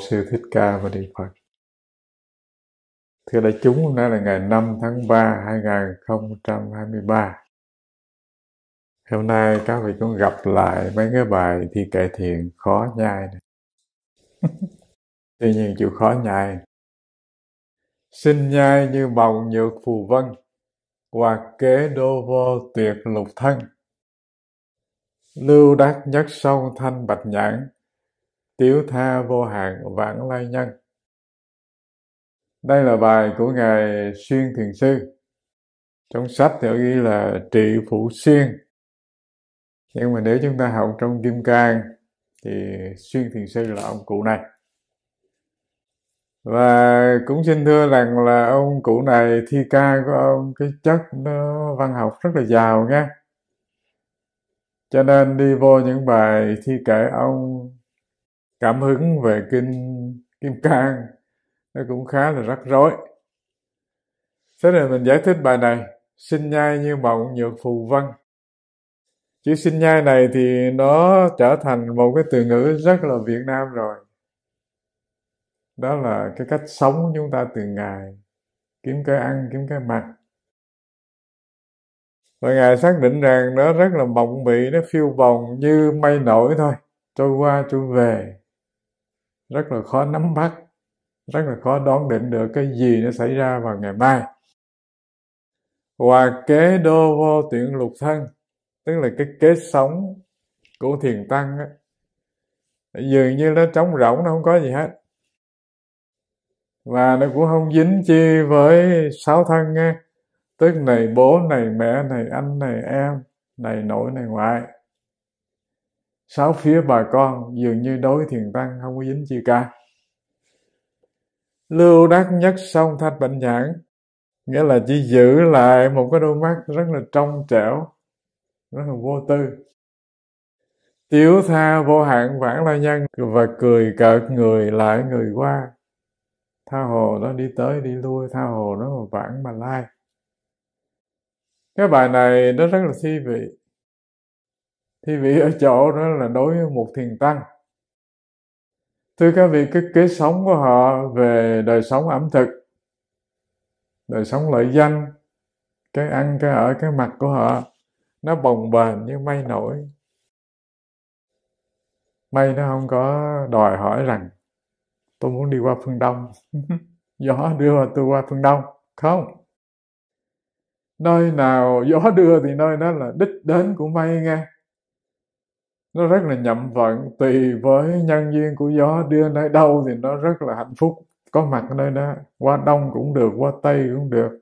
Sư Thích Ca và Đức Phật. Thưa đại chúng, hôm nay là ngày 5 tháng 3, 2023. Hôm nay các vị cũng gặp lại mấy cái bài thi cải thiện khó nhai này. Tuy nhiên chịu khó nhai. Xin nhai như bầu nhược phù vân, hoặc kế đô vô tuyệt lục thân. Lưu đắc nhất sông thanh bạch nhãn, tiếu tha vô hạn vãng lai nhân đây là bài của ngài xuyên thiền sư trong sách thì ghi là trị phụ xuyên nhưng mà nếu chúng ta học trong kim cang thì xuyên thiền sư là ông cụ này và cũng xin thưa rằng là ông cụ này thi ca của ông cái chất nó văn học rất là giàu nha cho nên đi vô những bài thi kệ ông cảm hứng về kinh kim cang nó cũng khá là rắc rối thế nên mình giải thích bài này sinh nhai như mộng nhược phù văn chữ sinh nhai này thì nó trở thành một cái từ ngữ rất là việt nam rồi đó là cái cách sống của chúng ta từ ngày kiếm cái ăn kiếm cái mặc và ngài xác định rằng nó rất là mộng mị nó phiêu bồng như mây nổi thôi trôi qua trôi về rất là khó nắm bắt rất là khó đoán định được cái gì nó xảy ra vào ngày mai và kế đô vô tuyển lục thân tức là cái kế sống của thiền tăng á dường như nó trống rỗng nó không có gì hết và nó cũng không dính chi với sáu thân nghe tức này bố này mẹ này anh này em này nội này ngoại sáu phía bà con dường như đối thiền tăng không có dính chi cả lưu đắc nhất song thanh bệnh nhãn nghĩa là chỉ giữ lại một cái đôi mắt rất là trong trẻo rất là vô tư tiếu tha vô hạn vãng la nhân và cười cợt người lại người qua tha hồ nó đi tới đi lui tha hồ nó vãng mà lai cái bài này nó rất là thi vị thì vị ở chỗ đó là đối với một thiền tăng thưa các vị cái kế sống của họ về đời sống ẩm thực đời sống lợi danh cái ăn cái ở cái mặt của họ nó bồng bềnh như mây nổi mây nó không có đòi hỏi rằng tôi muốn đi qua phương đông gió đưa tôi qua phương đông không nơi nào gió đưa thì nơi đó là đích đến của mây nghe nó rất là nhậm vận tùy với nhân duyên của gió đưa nơi đâu thì nó rất là hạnh phúc có mặt nơi đó qua đông cũng được qua tây cũng được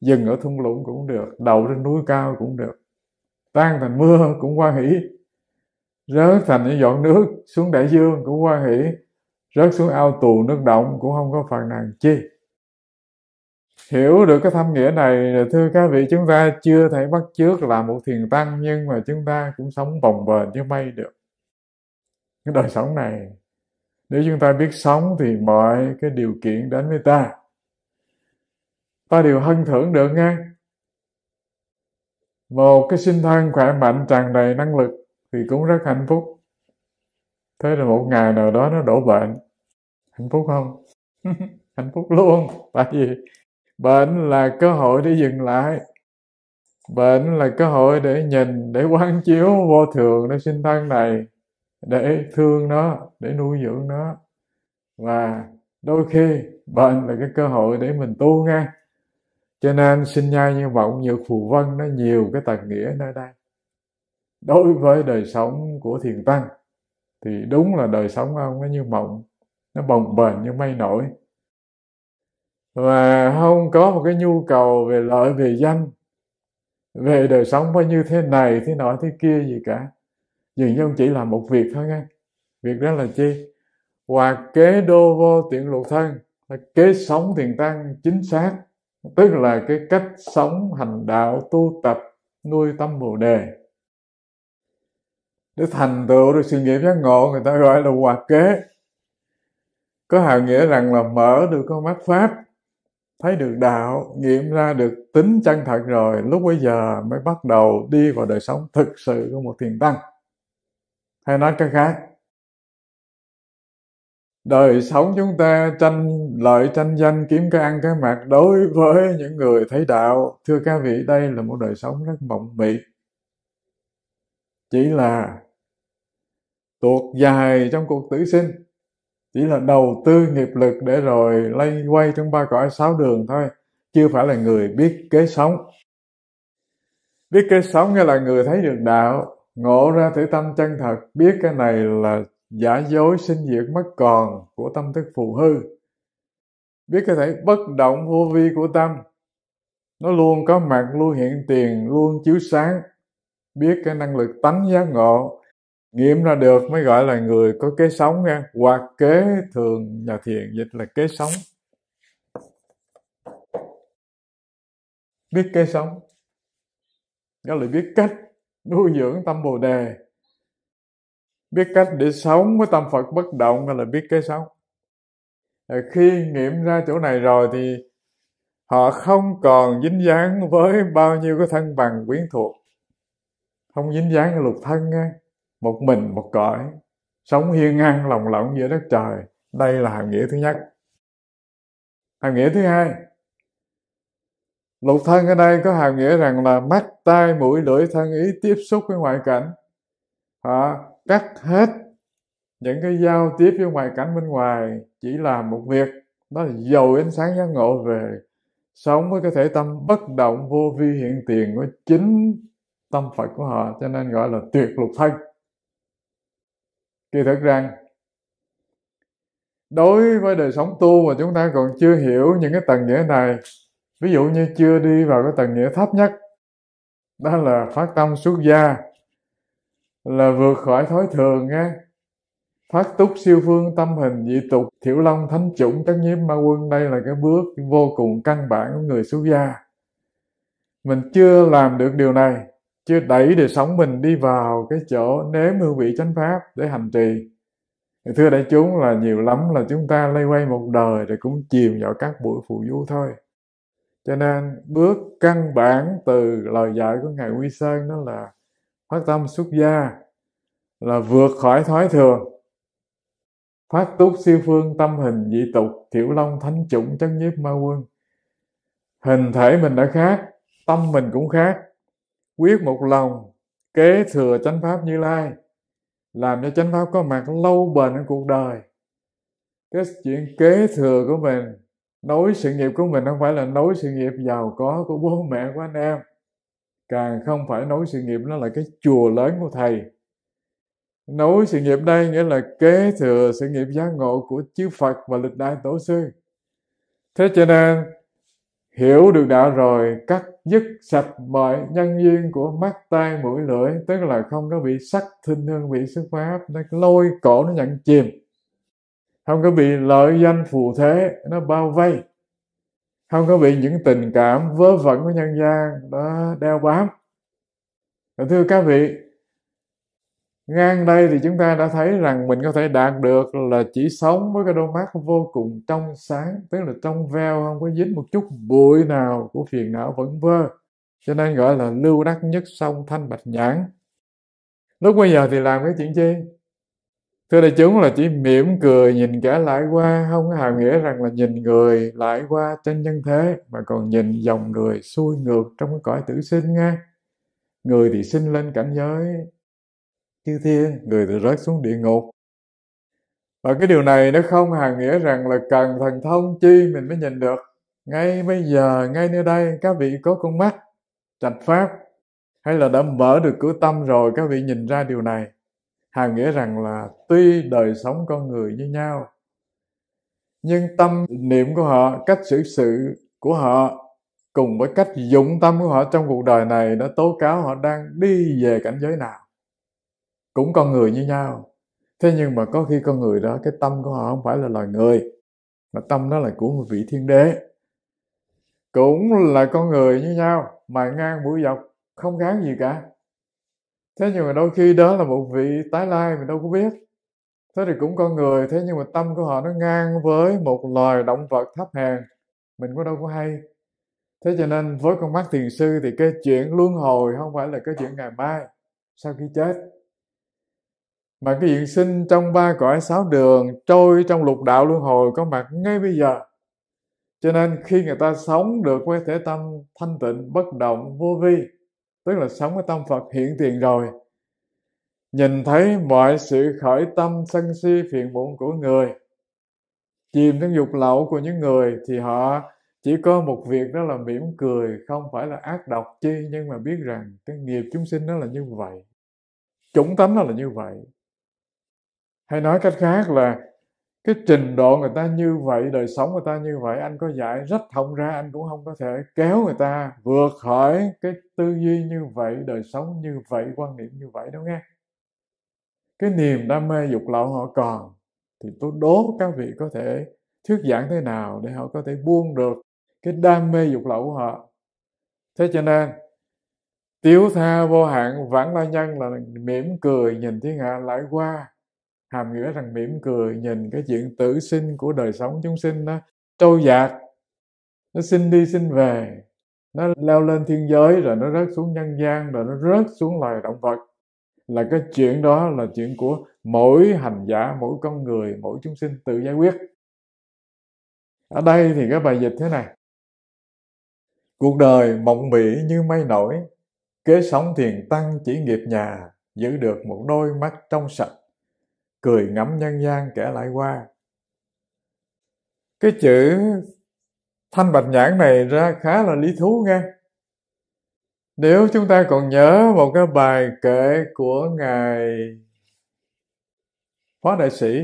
dừng ở thung lũng cũng được đầu trên núi cao cũng được tan thành mưa cũng qua hỉ rớt thành những giọt nước xuống đại dương cũng qua hỉ rớt xuống ao tù nước động cũng không có phần nào chi hiểu được cái thâm nghĩa này thưa các vị chúng ta chưa thể bắt chước làm một thiền tăng nhưng mà chúng ta cũng sống bồng bềnh chứ may được cái đời sống này nếu chúng ta biết sống thì mọi cái điều kiện đến với ta ta đều hân thưởng được nghe một cái sinh thân khỏe mạnh tràn đầy năng lực thì cũng rất hạnh phúc thế là một ngày nào đó nó đổ bệnh hạnh phúc không hạnh phúc luôn tại vì bệnh là cơ hội để dừng lại bệnh là cơ hội để nhìn để quán chiếu vô thường nó sinh thân này để thương nó để nuôi dưỡng nó và đôi khi bệnh là cái cơ hội để mình tu nghe, cho nên sinh nhai như vọng như phù vân nó nhiều cái tật nghĩa nơi đây đối với đời sống của thiền tăng thì đúng là đời sống ông nó như mộng nó bồng bềnh như mây nổi và không có một cái nhu cầu về lợi về danh về đời sống phải như thế này thế nọ thế kia gì cả dường như ông chỉ làm một việc thôi nghe việc đó là chi hoặc kế đô vô tiện lộ thân kế sống thiền tăng chính xác tức là cái cách sống hành đạo tu tập nuôi tâm bồ đề để thành tựu được sự nghiệp giác ngộ người ta gọi là hòa kế có hàm nghĩa rằng là mở được con mắt pháp thấy được đạo nghiệm ra được tính chân thật rồi lúc bây giờ mới bắt đầu đi vào đời sống thực sự của một thiền tăng hay nói cách khác đời sống chúng ta tranh lợi tranh danh kiếm cái ăn cái mặt đối với những người thấy đạo thưa các vị đây là một đời sống rất mộng mị chỉ là tuột dài trong cuộc tử sinh chỉ là đầu tư nghiệp lực để rồi lây quay trong ba cõi sáu đường thôi chưa phải là người biết kế sống biết kế sống nghĩa là người thấy được đạo ngộ ra thể tâm chân thật biết cái này là giả dối sinh diệt mất còn của tâm thức phù hư biết cái thể bất động vô vi của tâm nó luôn có mặt luôn hiện tiền luôn chiếu sáng biết cái năng lực tánh giác ngộ nghiệm ra được mới gọi là người có kế sống nha hoặc kế thường nhà thiền dịch là kế sống biết kế sống đó là biết cách nuôi dưỡng tâm bồ đề biết cách để sống với tâm phật bất động là biết kế sống khi nghiệm ra chỗ này rồi thì họ không còn dính dáng với bao nhiêu cái thân bằng quyến thuộc không dính dáng cái lục thân nha một mình một cõi sống hiên ngang lòng lộng giữa đất trời đây là hàm nghĩa thứ nhất hàm nghĩa thứ hai lục thân ở đây có hàm nghĩa rằng là mắt tai mũi lưỡi thân ý tiếp xúc với ngoại cảnh họ cắt hết những cái giao tiếp với ngoại cảnh bên ngoài chỉ làm một việc đó là dầu ánh sáng giác ngộ về sống với cái thể tâm bất động vô vi hiện tiền của chính tâm phật của họ cho nên gọi là tuyệt lục thân kỳ thực rằng đối với đời sống tu mà chúng ta còn chưa hiểu những cái tầng nghĩa này ví dụ như chưa đi vào cái tầng nghĩa thấp nhất đó là phát tâm xuất gia là vượt khỏi thói thường nghe phát túc siêu phương tâm hình dị tục thiểu long thánh chủng các nhiếp ma quân đây là cái bước vô cùng căn bản của người xuất gia mình chưa làm được điều này chưa đẩy đời sống mình đi vào cái chỗ nếm hương vị chánh pháp để hành trì thưa đại chúng là nhiều lắm là chúng ta lây quay một đời rồi cũng chìm vào các buổi phù du thôi cho nên bước căn bản từ lời dạy của ngài quy sơn đó là phát tâm xuất gia là vượt khỏi thói thường phát túc siêu phương tâm hình dị tục thiểu long thánh chủng chấn nhiếp ma quân hình thể mình đã khác tâm mình cũng khác quyết một lòng kế thừa chánh pháp như lai làm cho chánh pháp có mặt lâu bền ở cuộc đời cái chuyện kế thừa của mình nối sự nghiệp của mình không phải là nối sự nghiệp giàu có của bố mẹ của anh em càng không phải nối sự nghiệp nó là cái chùa lớn của thầy nối sự nghiệp đây nghĩa là kế thừa sự nghiệp giác ngộ của chư Phật và lịch đại tổ sư thế cho nên hiểu được đạo rồi cắt dứt sạch mọi nhân duyên của mắt tai mũi lưỡi tức là không có bị sắc thinh hương vị sức pháp nó lôi cổ nó nhận chìm không có bị lợi danh phù thế nó bao vây không có bị những tình cảm vớ vẩn của nhân gian đó đeo bám thưa các vị ngang đây thì chúng ta đã thấy rằng mình có thể đạt được là chỉ sống với cái đôi mắt vô cùng trong sáng tức là trong veo không có dính một chút bụi nào của phiền não vẫn vơ cho nên gọi là lưu đắc nhất sông thanh bạch nhãn lúc bây giờ thì làm cái chuyện chi thưa đại chúng là chỉ mỉm cười nhìn kẻ lại qua không có hàm nghĩa rằng là nhìn người lại qua trên nhân thế mà còn nhìn dòng người xuôi ngược trong cái cõi tử sinh nghe người thì sinh lên cảnh giới chư thiên người tự rớt xuống địa ngục. Và cái điều này nó không hàm nghĩa rằng là cần thần thông chi mình mới nhìn được. Ngay bây giờ, ngay nơi đây, các vị có con mắt, trạch pháp, hay là đã mở được cửa tâm rồi các vị nhìn ra điều này. Hàm nghĩa rằng là tuy đời sống con người như nhau, nhưng tâm niệm của họ, cách xử sự của họ cùng với cách dụng tâm của họ trong cuộc đời này đã tố cáo họ đang đi về cảnh giới nào cũng con người như nhau thế nhưng mà có khi con người đó cái tâm của họ không phải là loài người mà tâm nó là của một vị thiên đế cũng là con người như nhau mà ngang mũi dọc không khác gì cả thế nhưng mà đôi khi đó là một vị tái lai mình đâu có biết thế thì cũng con người thế nhưng mà tâm của họ nó ngang với một loài động vật thấp hèn mình có đâu có hay thế cho nên với con mắt thiền sư thì cái chuyện luân hồi không phải là cái chuyện ngày mai sau khi chết mà cái hiện sinh trong ba cõi sáu đường trôi trong lục đạo luân hồi có mặt ngay bây giờ cho nên khi người ta sống được với thể tâm thanh tịnh bất động vô vi tức là sống với tâm phật hiện tiền rồi nhìn thấy mọi sự khởi tâm sân si phiền muộn của người chìm trong dục lậu của những người thì họ chỉ có một việc đó là mỉm cười không phải là ác độc chi nhưng mà biết rằng cái nghiệp chúng sinh nó là như vậy chúng tánh nó là như vậy hay nói cách khác là cái trình độ người ta như vậy đời sống người ta như vậy anh có dạy rất thông ra anh cũng không có thể kéo người ta vượt khỏi cái tư duy như vậy đời sống như vậy quan niệm như vậy đâu nghe cái niềm đam mê dục lậu họ còn thì tôi đố các vị có thể thuyết giảng thế nào để họ có thể buông được cái đam mê dục lậu của họ thế cho nên tiếu tha vô hạn vãng la nhân là mỉm cười nhìn thiên hạ lại qua hàm nghĩa rằng mỉm cười nhìn cái chuyện tử sinh của đời sống chúng sinh đó trôi dạt nó sinh đi sinh về nó leo lên thiên giới rồi nó rớt xuống nhân gian rồi nó rớt xuống loài động vật là cái chuyện đó là chuyện của mỗi hành giả mỗi con người mỗi chúng sinh tự giải quyết ở đây thì cái bài dịch thế này cuộc đời mộng mị như mây nổi kế sống thiền tăng chỉ nghiệp nhà giữ được một đôi mắt trong sạch cười ngẫm nhân gian kẻ lại qua cái chữ thanh bạch nhãn này ra khá là lý thú nghe nếu chúng ta còn nhớ một cái bài kể của ngài phó đại sĩ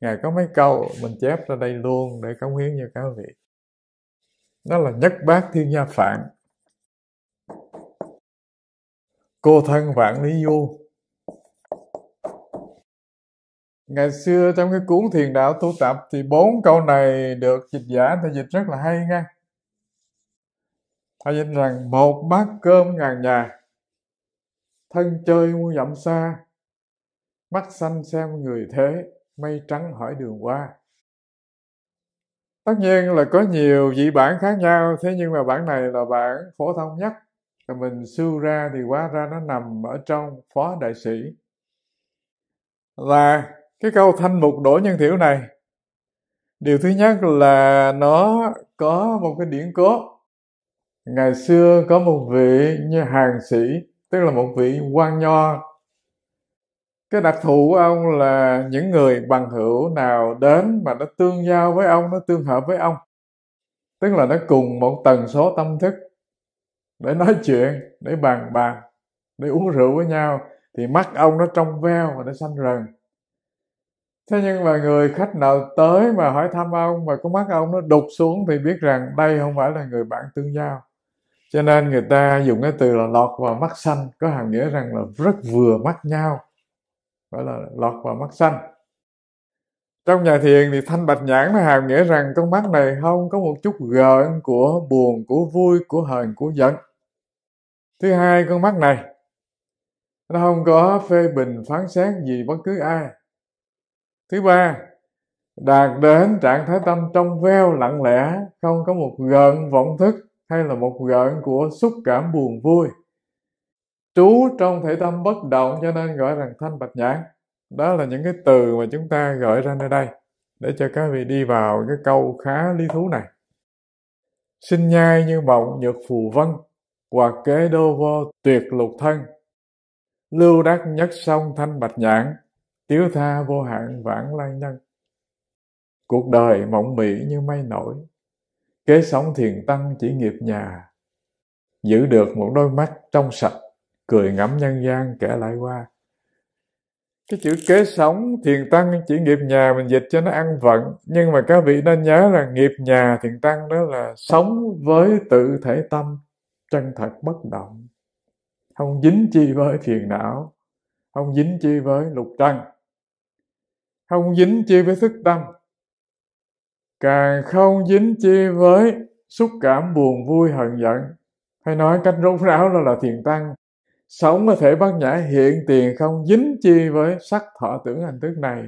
ngài có mấy câu mình chép ra đây luôn để cống hiến cho các vị đó là nhất bác thiên gia phạn cô thân vạn lý du ngày xưa trong cái cuốn thiền đạo tu tập thì bốn câu này được dịch giả thì dịch rất là hay nha thầy dịch rằng một bát cơm ngàn nhà thân chơi muôn dặm xa mắt xanh xem người thế mây trắng hỏi đường qua tất nhiên là có nhiều vị bản khác nhau thế nhưng mà bản này là bản phổ thông nhất và mình sưu ra thì hóa ra nó nằm ở trong phó đại sĩ là cái câu thanh mục đổ nhân thiểu này điều thứ nhất là nó có một cái điển cố ngày xưa có một vị như hàng sĩ tức là một vị quan nho cái đặc thù của ông là những người bằng hữu nào đến mà nó tương giao với ông nó tương hợp với ông tức là nó cùng một tần số tâm thức để nói chuyện để bàn bạc để uống rượu với nhau thì mắt ông nó trong veo và nó xanh rần thế nhưng mà người khách nào tới mà hỏi thăm ông mà có mắt ông nó đục xuống thì biết rằng đây không phải là người bạn tương giao cho nên người ta dùng cái từ là lọt vào mắt xanh có hàm nghĩa rằng là rất vừa mắt nhau gọi là lọt vào mắt xanh trong nhà thiền thì thanh bạch nhãn nó hàm nghĩa rằng con mắt này không có một chút gợn của buồn của vui của hờn của giận thứ hai con mắt này nó không có phê bình phán xét gì bất cứ ai thứ ba đạt đến trạng thái tâm trong veo lặng lẽ không có một gợn vọng thức hay là một gợn của xúc cảm buồn vui trú trong thể tâm bất động cho nên gọi rằng thanh bạch nhãn đó là những cái từ mà chúng ta gợi ra nơi đây để cho các vị đi vào cái câu khá lý thú này sinh nhai như mộng nhược phù vân hoặc kế đô vô tuyệt lục thân lưu đắc nhất sông thanh bạch nhãn Tiếu tha vô hạn vãng lai nhân. Cuộc đời mộng mị như mây nổi. Kế sống thiền tăng chỉ nghiệp nhà. Giữ được một đôi mắt trong sạch, cười ngắm nhân gian kể lại qua. Cái chữ kế sống thiền tăng chỉ nghiệp nhà mình dịch cho nó ăn vận. Nhưng mà các vị nên nhớ là nghiệp nhà thiền tăng đó là sống với tự thể tâm chân thật bất động không dính chi với phiền não không dính chi với lục trăng không dính chi với thức tâm càng không dính chi với xúc cảm buồn vui hận giận hay nói cách rốt ráo đó là thiền tăng sống có thể bát nhã hiện tiền không dính chi với sắc thọ tưởng hành thức này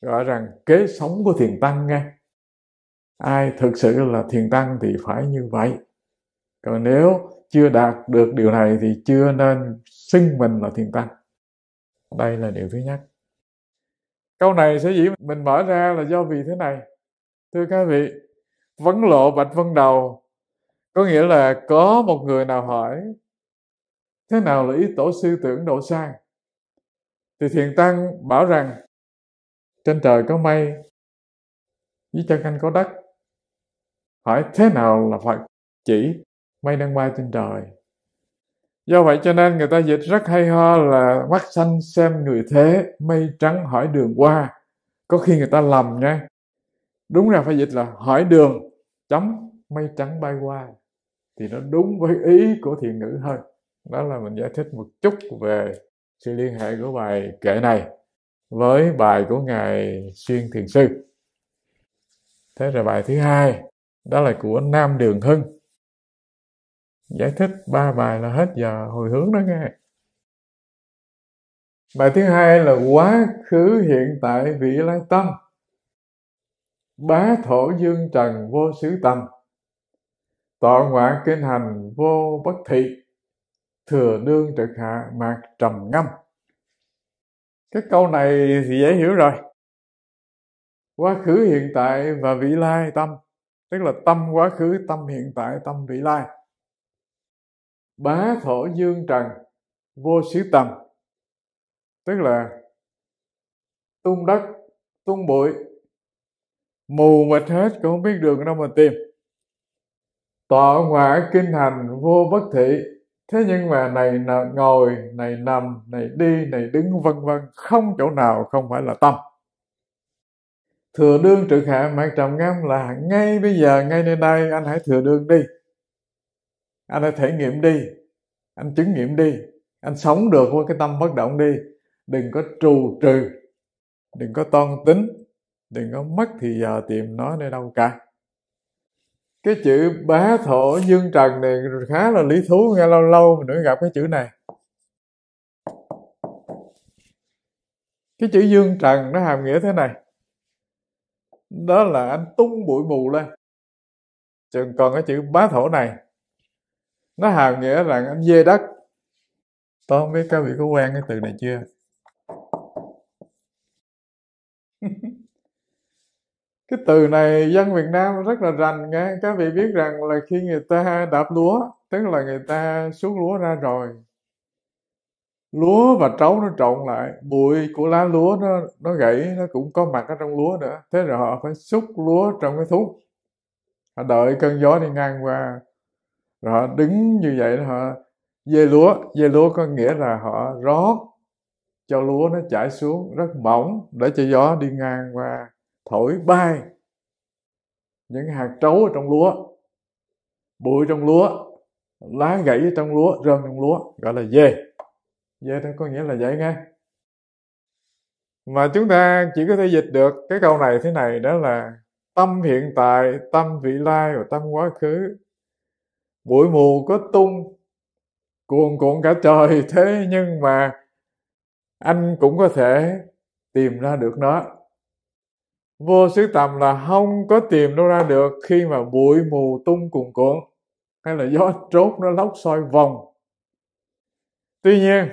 gọi rằng kế sống của thiền tăng nghe ai thực sự là thiền tăng thì phải như vậy còn nếu chưa đạt được điều này thì chưa nên xưng mình là thiền tăng đây là điều thứ nhất câu này sẽ dĩ mình mở ra là do vì thế này thưa các vị vấn lộ bạch vân đầu có nghĩa là có một người nào hỏi thế nào là ý tổ sư tưởng độ sai thì thiền tăng bảo rằng trên trời có mây dưới chân anh có đất hỏi thế nào là phật chỉ mây đang bay trên trời Do vậy cho nên người ta dịch rất hay ho là mắt xanh xem người thế, mây trắng hỏi đường qua. Có khi người ta lầm nha. Đúng ra phải dịch là hỏi đường, chấm, mây trắng bay qua. Thì nó đúng với ý của thiền ngữ hơn. Đó là mình giải thích một chút về sự liên hệ của bài kệ này với bài của Ngài Xuyên Thiền Sư. Thế rồi bài thứ hai, đó là của Nam Đường Hưng giải thích ba bài là hết giờ hồi hướng đó nghe bài thứ hai là quá khứ hiện tại vị lai tâm bá thổ dương trần vô xứ tâm tọa ngoại kinh hành vô bất thị thừa đương trực hạ mạc trầm ngâm cái câu này thì dễ hiểu rồi quá khứ hiện tại và vị lai tâm tức là tâm quá khứ tâm hiện tại tâm vị lai bá thổ dương trần vô xứ tầm tức là tung đất tung bụi mù mịt hết cũng không biết đường đâu mà tìm tọa ngoại kinh hành vô bất thị thế nhưng mà này ngồi này nằm này đi này đứng vân vân không chỗ nào không phải là tâm thừa đương trực hạ mạng trầm ngâm là ngay bây giờ ngay nơi đây anh hãy thừa đương đi anh hãy thể nghiệm đi anh chứng nghiệm đi anh sống được với cái tâm bất động đi đừng có trù trừ đừng có toan tính đừng có mất thì giờ tìm nó nơi đâu cả cái chữ bá thổ dương trần này khá là lý thú nghe lâu lâu mình mới gặp cái chữ này cái chữ dương trần nó hàm nghĩa thế này đó là anh tung bụi mù lên chừng còn cái chữ bá thổ này nó hàm nghĩa rằng anh dê đất tôi không biết các vị có quen cái từ này chưa cái từ này dân Việt Nam rất là rành nghe các vị biết rằng là khi người ta đạp lúa tức là người ta xuống lúa ra rồi lúa và trấu nó trộn lại bụi của lá lúa nó nó gãy nó cũng có mặt ở trong lúa nữa thế rồi họ phải xúc lúa trong cái thúng, họ đợi cơn gió đi ngang qua rồi họ đứng như vậy họ dê lúa dê lúa có nghĩa là họ rót cho lúa nó chảy xuống rất mỏng để cho gió đi ngang qua thổi bay những hạt trấu ở trong lúa bụi trong lúa lá gãy trong lúa rơm trong lúa gọi là dê dê đó có nghĩa là vậy nghe mà chúng ta chỉ có thể dịch được cái câu này thế này đó là tâm hiện tại tâm vị lai và tâm quá khứ bụi mù có tung cuồn cuộn cả trời thế nhưng mà anh cũng có thể tìm ra được nó vô sứ tầm là không có tìm đâu ra được khi mà bụi mù tung cuồn cuộn hay là gió trốt nó lóc soi vòng tuy nhiên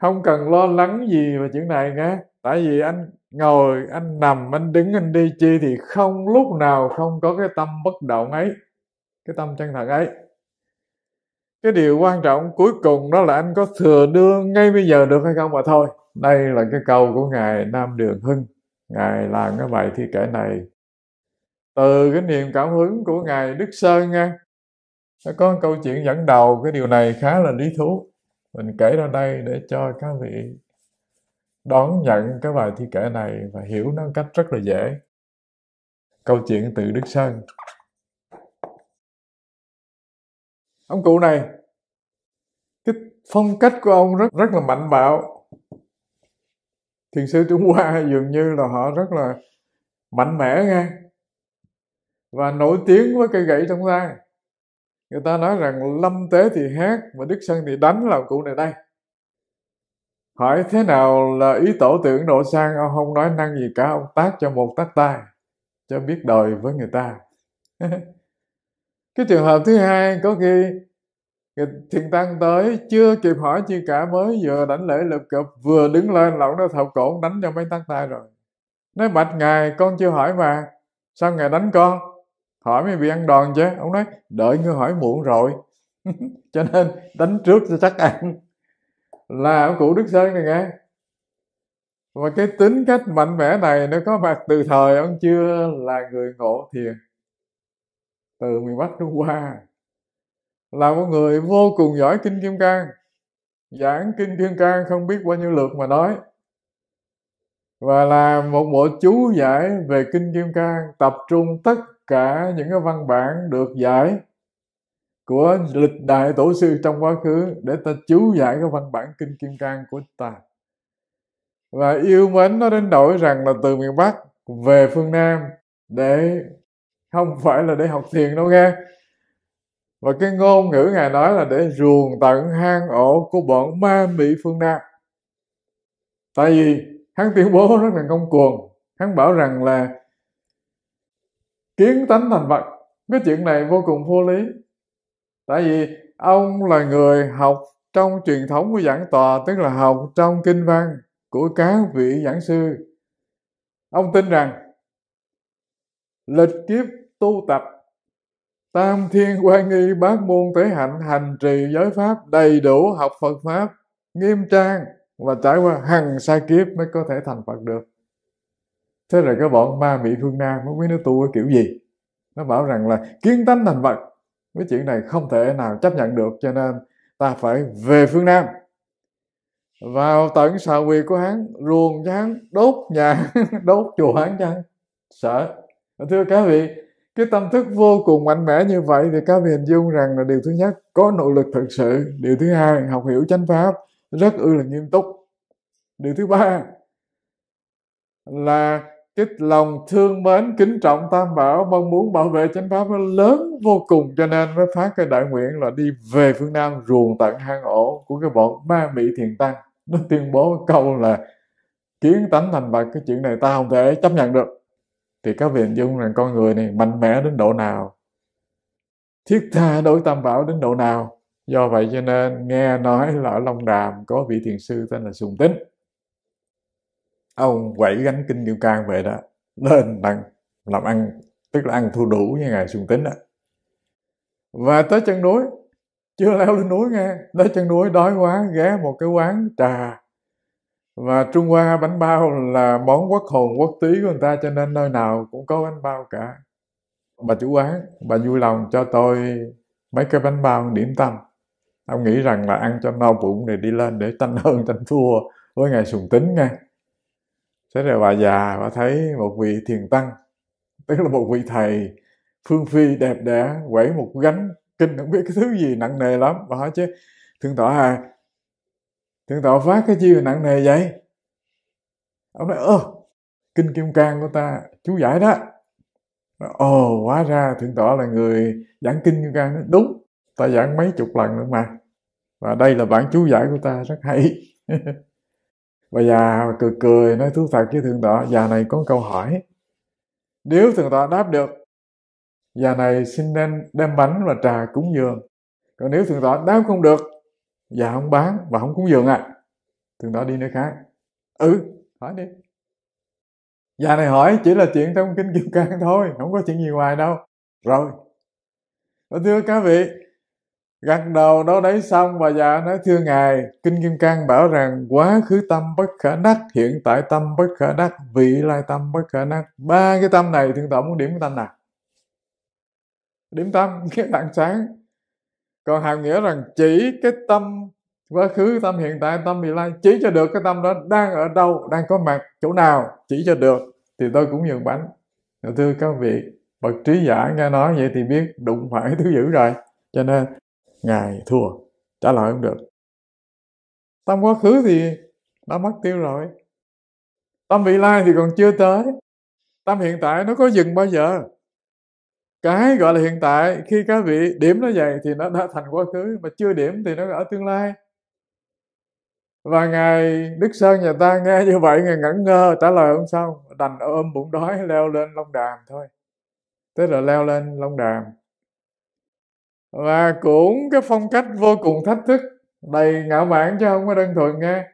không cần lo lắng gì về chuyện này nghe tại vì anh ngồi anh nằm anh đứng anh đi chi thì không lúc nào không có cái tâm bất động ấy cái tâm chân thật ấy cái điều quan trọng cuối cùng đó là anh có thừa đưa ngay bây giờ được hay không mà thôi đây là cái câu của ngài nam đường hưng ngài làm cái bài thi kể này từ cái niềm cảm hứng của ngài đức sơn nha có câu chuyện dẫn đầu cái điều này khá là lý thú mình kể ra đây để cho các vị đón nhận cái bài thi kể này và hiểu nó cách rất là dễ câu chuyện từ đức sơn ông cụ này cái phong cách của ông rất rất là mạnh bạo thiền sư trung hoa dường như là họ rất là mạnh mẽ nghe và nổi tiếng với cây gậy trong tay người ta nói rằng lâm tế thì hát mà đức sân thì đánh là cụ này đây hỏi thế nào là ý tổ tưởng độ sang ông không nói năng gì cả ông tác cho một tác tay cho biết đời với người ta cái trường hợp thứ hai có khi thiền tăng tới chưa kịp hỏi chi cả mới vừa đánh lễ lập cập vừa đứng lên lỏng ra thọc cổ đánh cho mấy tăng tay rồi nói bạch ngài con chưa hỏi mà sao ngài đánh con hỏi mới bị ăn đòn chứ ông nói đợi ngươi hỏi muộn rồi cho nên đánh trước cho chắc ăn là ông cụ đức sơn này nghe và cái tính cách mạnh mẽ này nó có mặt từ thời ông chưa là người ngộ thiền từ miền bắc nó qua là một người vô cùng giỏi kinh kim cang giảng kinh kim cang không biết bao nhiêu lượt mà nói và là một bộ chú giải về kinh kim cang tập trung tất cả những cái văn bản được giải của lịch đại tổ sư trong quá khứ để ta chú giải cái văn bản kinh kim cang của ta và yêu mến nó đến nỗi rằng là từ miền bắc về phương nam để không phải là để học thiền đâu nghe và cái ngôn ngữ ngài nói là để ruồng tận hang ổ của bọn ma mị phương nam tại vì hắn tuyên bố rất là ngông cuồng hắn bảo rằng là kiến tánh thành vật cái chuyện này vô cùng vô lý tại vì ông là người học trong truyền thống của giảng tòa tức là học trong kinh văn của các vị giảng sư ông tin rằng lịch kiếp tu tập tam thiên quan nghi bát môn tế hạnh hành trì giới pháp đầy đủ học phật pháp nghiêm trang và trải qua hằng sa kiếp mới có thể thành phật được thế rồi cái bọn ma mỹ phương nam không biết nó tu cái kiểu gì nó bảo rằng là kiến tánh thành phật cái chuyện này không thể nào chấp nhận được cho nên ta phải về phương nam vào tận xà quỳ của hắn ruồng cho hắn đốt nhà đốt chùa hắn cho hắn sợ thưa các vị cái tâm thức vô cùng mạnh mẽ như vậy thì các vị hình dung rằng là điều thứ nhất có nỗ lực thực sự điều thứ hai học hiểu chánh pháp rất ư là nghiêm túc điều thứ ba là cái lòng thương mến kính trọng tam bảo mong muốn bảo vệ chánh pháp nó lớn vô cùng cho nên mới phát cái đại nguyện là đi về phương nam ruồng tận hang ổ của cái bọn ma mỹ thiền tăng nó tuyên bố câu là kiến tánh thành bạch cái chuyện này ta không thể chấp nhận được thì các vị hình dung rằng con người này mạnh mẽ đến độ nào thiết tha đối tam bảo đến độ nào do vậy cho nên nghe nói là ở long đàm có vị thiền sư tên là sùng tính ông quẩy gánh kinh kim cang về đó lên đặng làm ăn tức là ăn thu đủ như ngài sùng tính đó và tới chân núi chưa leo lên núi nghe tới chân núi đói quá ghé một cái quán trà và Trung Hoa bánh bao là món quốc hồn quốc túy của người ta cho nên nơi nào cũng có bánh bao cả bà chủ quán bà vui lòng cho tôi mấy cái bánh bao điểm tâm ông nghĩ rằng là ăn cho no bụng này đi lên để tranh hơn tranh thua với ngày sùng tính nghe thế rồi bà già bà thấy một vị thiền tăng tức là một vị thầy phương phi đẹp đẽ quẩy một gánh kinh không biết cái thứ gì nặng nề lắm bà hỏi chứ thương tọa à thượng tọa phát cái chi nặng nề vậy ông nói ơ kinh kim cang của ta chú giải đó nói, ồ hóa ra thượng tọa là người giảng kinh kim cang đúng ta giảng mấy chục lần nữa mà và đây là bản chú giải của ta rất hay và già cười cười nói thú thật với thượng tọa già này có câu hỏi nếu thượng tọa đáp được già này xin nên đem bánh và trà cúng dường còn nếu thượng tọa đáp không được và không bán và không cúng dường à từ đó đi nơi khác ừ hỏi đi già này hỏi chỉ là chuyện trong kinh kim cang thôi không có chuyện gì ngoài đâu rồi đó, thưa các vị gật đầu đâu đấy xong và già dạ nói thưa ngài kinh kim cang bảo rằng quá khứ tâm bất khả đắc hiện tại tâm bất khả đắc vị lai tâm bất khả đắc ba cái tâm này thượng tọa muốn điểm cái tâm nào điểm tâm cái đặng sáng còn hàm nghĩa rằng chỉ cái tâm quá khứ tâm hiện tại tâm vị lai chỉ cho được cái tâm đó đang ở đâu đang có mặt chỗ nào chỉ cho được thì tôi cũng nhường bánh dạ, thưa các vị bậc trí giả nghe nói vậy thì biết đụng phải thứ dữ rồi cho nên ngài thua trả lời không được tâm quá khứ thì đã mất tiêu rồi tâm vị lai thì còn chưa tới tâm hiện tại nó có dừng bao giờ cái gọi là hiện tại khi các vị điểm nó vậy thì nó đã thành quá khứ mà chưa điểm thì nó ở tương lai và ngài đức sơn nhà ta nghe như vậy ngài ngẩn ngơ trả lời ông xong đành ôm bụng đói leo lên long đàm thôi thế là leo lên long đàm và cũng cái phong cách vô cùng thách thức đầy ngạo mạn cho không có đơn thuần nghe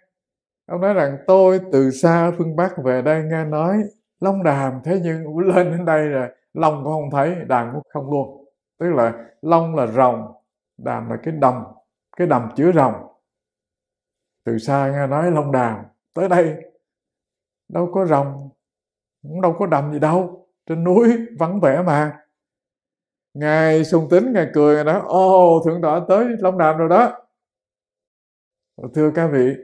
ông nói rằng tôi từ xa phương bắc về đây nghe nói long đàm thế nhưng cũng lên đến đây rồi long cũng không thấy đàm cũng không luôn tức là long là rồng đàm là cái đầm cái đầm chứa rồng từ xa nghe nói long đàm tới đây đâu có rồng cũng đâu có đầm gì đâu trên núi vắng vẻ mà ngài sung tính ngài cười ngài nói ô thượng tọa tới long đàm rồi đó thưa các vị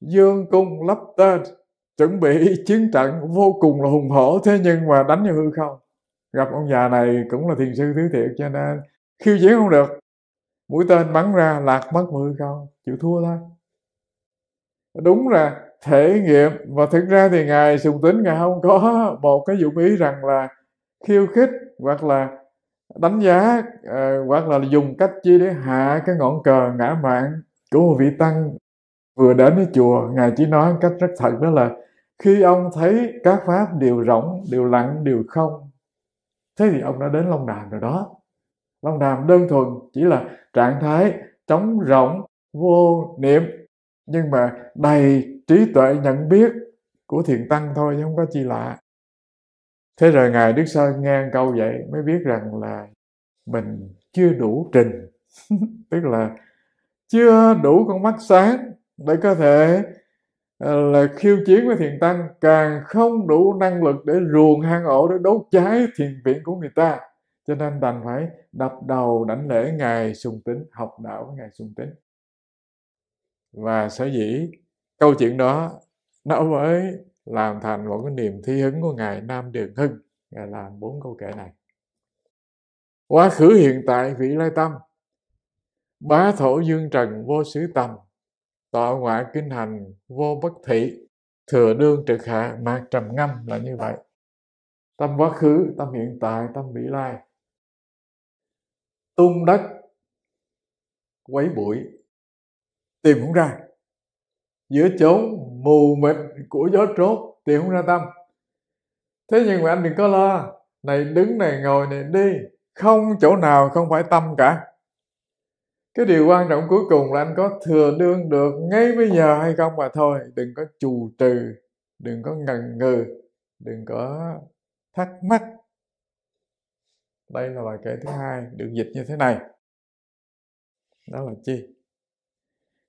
dương cung lấp tên chuẩn bị chiến trận cũng vô cùng là hùng hổ thế nhưng mà đánh như hư không gặp ông già này cũng là thiền sư thứ thiệt cho nên khiêu chiến không được mũi tên bắn ra lạc mất mà hư không chịu thua thôi đúng là thể nghiệm và thực ra thì ngài sùng tính ngài không có một cái dụng ý rằng là khiêu khích hoặc là đánh giá ờ, hoặc là dùng cách chi để hạ cái ngọn cờ ngã mạng của một vị tăng vừa đến cái chùa ngài chỉ nói cách rất thật đó là khi ông thấy các pháp đều rỗng đều lặng đều không thế thì ông đã đến long đàm rồi đó long đàm đơn thuần chỉ là trạng thái trống rỗng vô niệm nhưng mà đầy trí tuệ nhận biết của thiền tăng thôi chứ không có chi lạ thế rồi ngài đức sơn nghe câu vậy mới biết rằng là mình chưa đủ trình tức là chưa đủ con mắt sáng để có thể Ờ, là khiêu chiến với thiền tăng càng không đủ năng lực để ruồng hang ổ để đấu trái thiền viện của người ta cho nên đành phải đập đầu đảnh lễ ngài sùng tính học đạo với ngài sùng tính và sở dĩ câu chuyện đó nó mới làm thành một cái niềm thi hứng của ngài nam đường hưng ngài làm bốn câu kể này quá khứ hiện tại vị lai tâm bá thổ dương trần vô sứ tầm tọa ngoại kinh hành vô bất thị thừa đương trực hạ mạc trầm ngâm là như vậy tâm quá khứ tâm hiện tại tâm vị lai tung đất quấy bụi tìm không ra giữa chốn mù mịt của gió trốt tìm không ra tâm thế nhưng mà anh đừng có lo này đứng này ngồi này đi không chỗ nào không phải tâm cả cái điều quan trọng cuối cùng là anh có thừa đương được ngay bây giờ hay không mà thôi đừng có chù trừ đừng có ngần ngừ đừng có thắc mắc đây là bài kể thứ hai được dịch như thế này đó là chi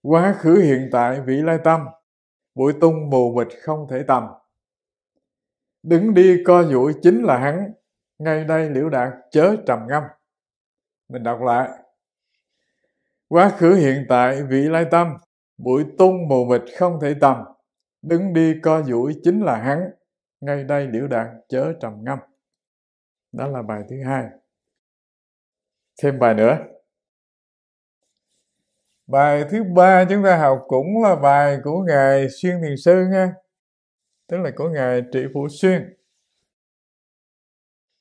quá khứ hiện tại vị lai tâm bụi tung mù mịt không thể tầm đứng đi co duỗi chính là hắn ngay đây liễu đạt chớ trầm ngâm mình đọc lại quá khứ hiện tại vị lai tâm bụi tung mù mịt không thể tầm đứng đi co duỗi chính là hắn ngay đây liễu đạt chớ trầm ngâm đó là bài thứ hai thêm bài nữa bài thứ ba chúng ta học cũng là bài của ngài xuyên thiền sư nha tức là của ngài trị phụ xuyên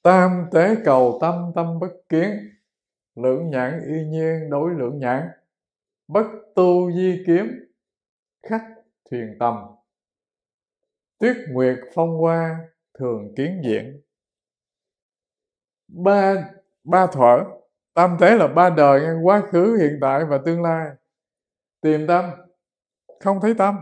tam tế cầu tâm tâm bất kiến lưỡng nhãn y nhiên đối lưỡng nhãn bất tu di kiếm khách thuyền tầm tuyết nguyệt phong hoa thường kiến diện ba ba thuở tam thế là ba đời ngang quá khứ hiện tại và tương lai tìm tâm không thấy tâm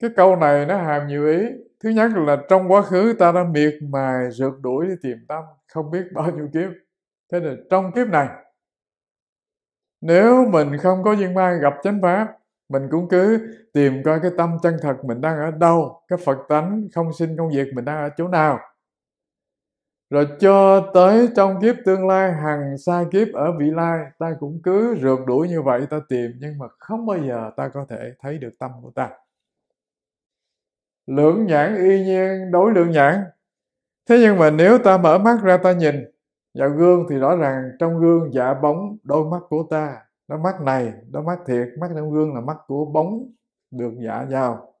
cái câu này nó hàm nhiều ý thứ nhất là trong quá khứ ta đã miệt mài rượt đuổi đi tìm tâm không biết bao nhiêu kiếp thế là trong kiếp này nếu mình không có duyên may gặp chánh pháp mình cũng cứ tìm coi cái tâm chân thật mình đang ở đâu cái phật tánh không sinh công việc mình đang ở chỗ nào rồi cho tới trong kiếp tương lai hàng xa kiếp ở vị lai ta cũng cứ rượt đuổi như vậy ta tìm nhưng mà không bao giờ ta có thể thấy được tâm của ta lượng nhãn y nhiên đối lượng nhãn thế nhưng mà nếu ta mở mắt ra ta nhìn vào gương thì rõ ràng trong gương giả dạ bóng đôi mắt của ta đôi mắt này đôi mắt thiệt mắt trong gương là mắt của bóng được giả dạ vào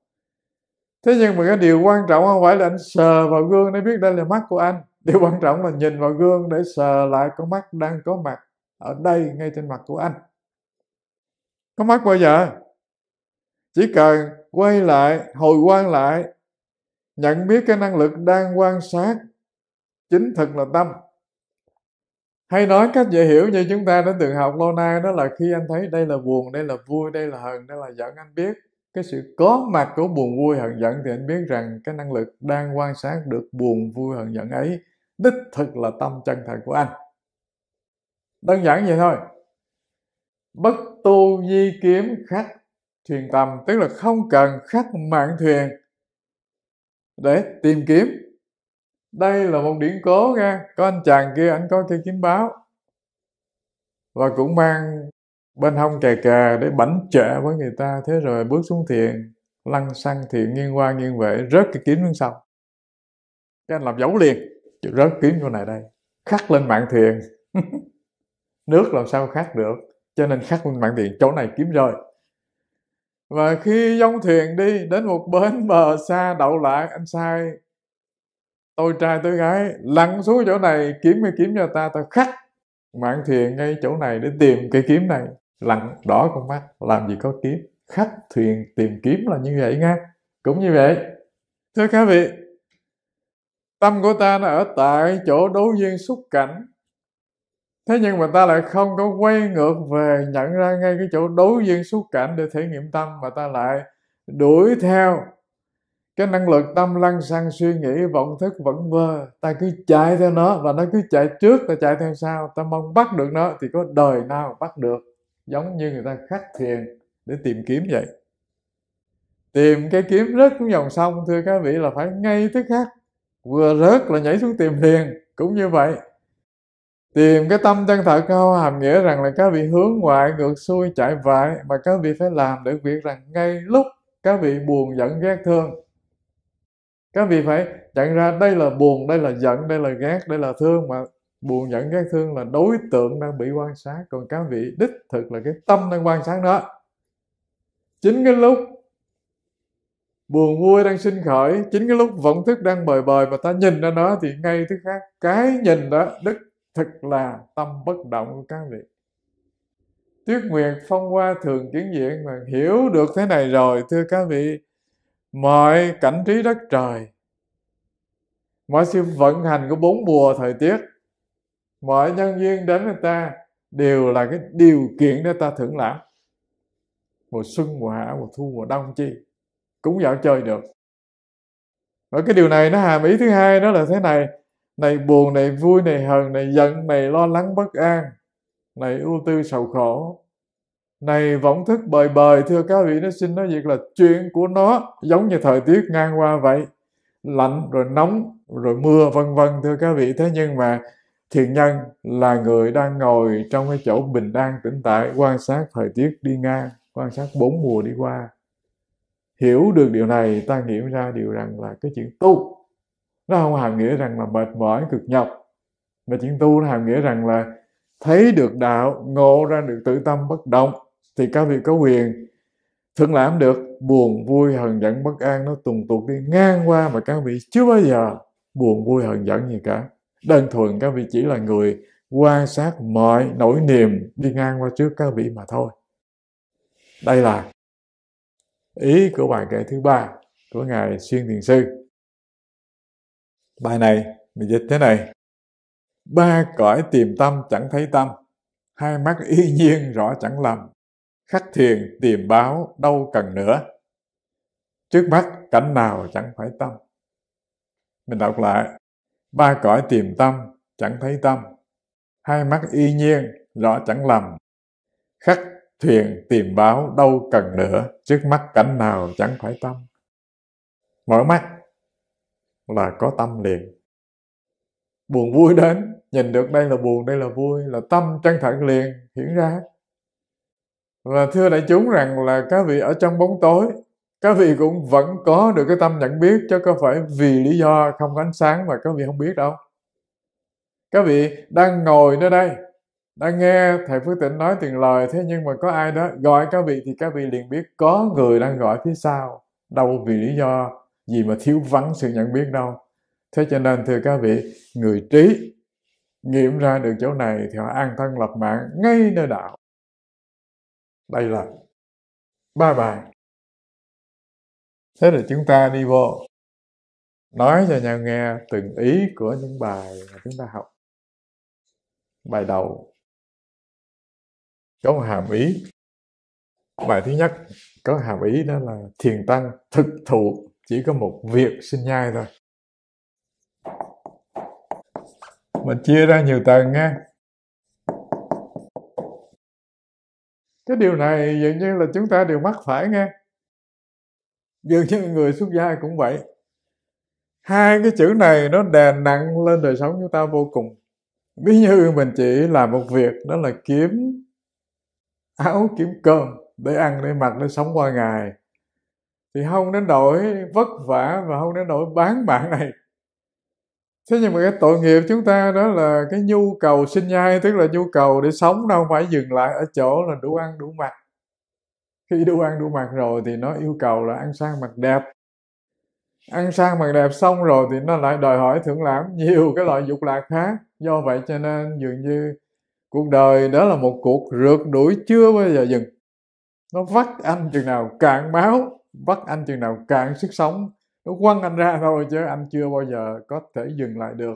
thế nhưng mà cái điều quan trọng không phải là anh sờ vào gương để biết đây là mắt của anh điều quan trọng là nhìn vào gương để sờ lại con mắt đang có mặt ở đây ngay trên mặt của anh có mắt bao giờ chỉ cần quay lại hồi quan lại nhận biết cái năng lực đang quan sát chính thực là tâm hay nói cách dễ hiểu như chúng ta đã từng học lâu nay đó là khi anh thấy đây là buồn đây là vui đây là hờn đây là giận anh biết cái sự có mặt của buồn vui hận giận thì anh biết rằng cái năng lực đang quan sát được buồn vui hận giận ấy đích thực là tâm chân thật của anh đơn giản vậy thôi bất tu di kiếm khắc thuyền tầm tức là không cần khắc mạng thuyền để tìm kiếm đây là một điển cố nha có anh chàng kia anh có cây kiếm báo và cũng mang bên hông kè kè để bảnh trệ với người ta thế rồi bước xuống thiền lăn xăng thiện nghiêng qua nghiêng về rớt cái kiếm xuống sau cái anh làm dấu liền rớt kiếm chỗ này đây khắc lên mạng thiền nước làm sao khắc được cho nên khắc lên mạng thiền chỗ này kiếm rồi và khi dông thuyền đi đến một bến bờ xa đậu lại anh sai tôi trai tôi gái lặn xuống chỗ này kiếm cái kiếm cho ta ta khắc mạng thuyền ngay chỗ này để tìm cái kiếm này lặn đỏ con mắt làm gì có kiếm khắc thuyền tìm kiếm là như vậy nha cũng như vậy thưa các vị tâm của ta nó ở tại chỗ đối duyên xúc cảnh thế nhưng mà ta lại không có quay ngược về nhận ra ngay cái chỗ đối duyên xúc cảnh để thể nghiệm tâm mà ta lại đuổi theo cái năng lực tâm lăn sang suy nghĩ vọng thức vẫn vơ ta cứ chạy theo nó và nó cứ chạy trước ta chạy theo sau ta mong bắt được nó thì có đời nào bắt được giống như người ta khắc thiền để tìm kiếm vậy tìm cái kiếm rớt xuống dòng sông thưa các vị là phải ngay tức khắc vừa rớt là nhảy xuống tìm liền cũng như vậy tìm cái tâm chân thật không hàm nghĩa rằng là các vị hướng ngoại ngược xuôi chạy vại mà các vị phải làm được việc rằng ngay lúc các vị buồn giận ghét thương các vị phải nhận ra đây là buồn đây là giận đây là ghét đây là thương mà buồn giận ghét thương là đối tượng đang bị quan sát còn các vị đích thực là cái tâm đang quan sát đó chính cái lúc buồn vui đang sinh khởi chính cái lúc vọng thức đang bời bời mà ta nhìn ra nó thì ngay thứ khác cái nhìn đó đích thực là tâm bất động của các vị tuyết nguyệt phong qua thường kiến diện mà hiểu được thế này rồi thưa các vị mọi cảnh trí đất trời mọi sự vận hành của bốn mùa thời tiết mọi nhân duyên đến với ta đều là cái điều kiện để ta thưởng lãm mùa xuân mùa hạ mùa thu mùa đông chi cũng dạo chơi được và cái điều này nó hàm ý thứ hai đó là thế này này buồn này vui này hờn này giận này lo lắng bất an này ưu tư sầu khổ này võng thức bời bời thưa các vị nó xin nói việc là chuyện của nó giống như thời tiết ngang qua vậy lạnh rồi nóng rồi mưa vân vân thưa các vị thế nhưng mà thiền nhân là người đang ngồi trong cái chỗ bình an tĩnh tại quan sát thời tiết đi ngang quan sát bốn mùa đi qua hiểu được điều này ta nghiệm ra điều rằng là cái chuyện tu nó không hàm nghĩa rằng là mệt mỏi cực nhọc mà chuyện tu nó hàm nghĩa rằng là thấy được đạo ngộ ra được tự tâm bất động thì các vị có quyền thương lãm được buồn vui hờn giận bất an nó tùng tuột đi ngang qua mà các vị chưa bao giờ buồn vui hờn giận gì cả đơn thuần các vị chỉ là người quan sát mọi nỗi niềm đi ngang qua trước các vị mà thôi đây là ý của bài kệ thứ ba của ngài xuyên thiền sư bài này mình dịch thế này ba cõi tìm tâm chẳng thấy tâm hai mắt y nhiên rõ chẳng lầm khắc thiền tìm báo đâu cần nữa trước mắt cảnh nào chẳng phải tâm mình đọc lại ba cõi tìm tâm chẳng thấy tâm hai mắt y nhiên rõ chẳng lầm khắc thuyền tìm báo đâu cần nữa trước mắt cảnh nào chẳng phải tâm mở mắt là có tâm liền buồn vui đến nhìn được đây là buồn đây là vui là tâm chân thật liền hiển ra và thưa đại chúng rằng là các vị ở trong bóng tối các vị cũng vẫn có được cái tâm nhận biết chứ có phải vì lý do không có ánh sáng mà các vị không biết đâu các vị đang ngồi nơi đây đang nghe thầy phước tịnh nói từng lời thế nhưng mà có ai đó gọi các vị thì các vị liền biết có người đang gọi phía sau đâu vì lý do gì mà thiếu vắng sự nhận biết đâu thế cho nên thưa các vị người trí nghiệm ra được chỗ này thì họ an thân lập mạng ngay nơi đạo đây là ba bài thế là chúng ta đi vô nói cho nhau nghe từng ý của những bài mà chúng ta học bài đầu có một hàm ý bài thứ nhất có hàm ý đó là thiền tăng thực thụ chỉ có một việc sinh nhai thôi mình chia ra nhiều tầng nghe cái điều này dường như là chúng ta đều mắc phải nghe dường như người xuất gia cũng vậy hai cái chữ này nó đè nặng lên đời sống chúng ta vô cùng ví như mình chỉ làm một việc đó là kiếm áo kiếm cơm để ăn để mặc để sống qua ngày thì không đến nỗi vất vả và không đến nỗi bán mạng này thế nhưng mà cái tội nghiệp chúng ta đó là cái nhu cầu sinh nhai tức là nhu cầu để sống đâu phải dừng lại ở chỗ là đủ ăn đủ mặc khi đủ ăn đủ mặc rồi thì nó yêu cầu là ăn sang mặc đẹp ăn sang mặc đẹp xong rồi thì nó lại đòi hỏi thưởng lãm nhiều cái loại dục lạc khác do vậy cho nên dường như cuộc đời đó là một cuộc rượt đuổi chưa bao giờ dừng nó vắt anh chừng nào cạn máu vắt anh chừng nào cạn sức sống nó quăng anh ra thôi chứ anh chưa bao giờ có thể dừng lại được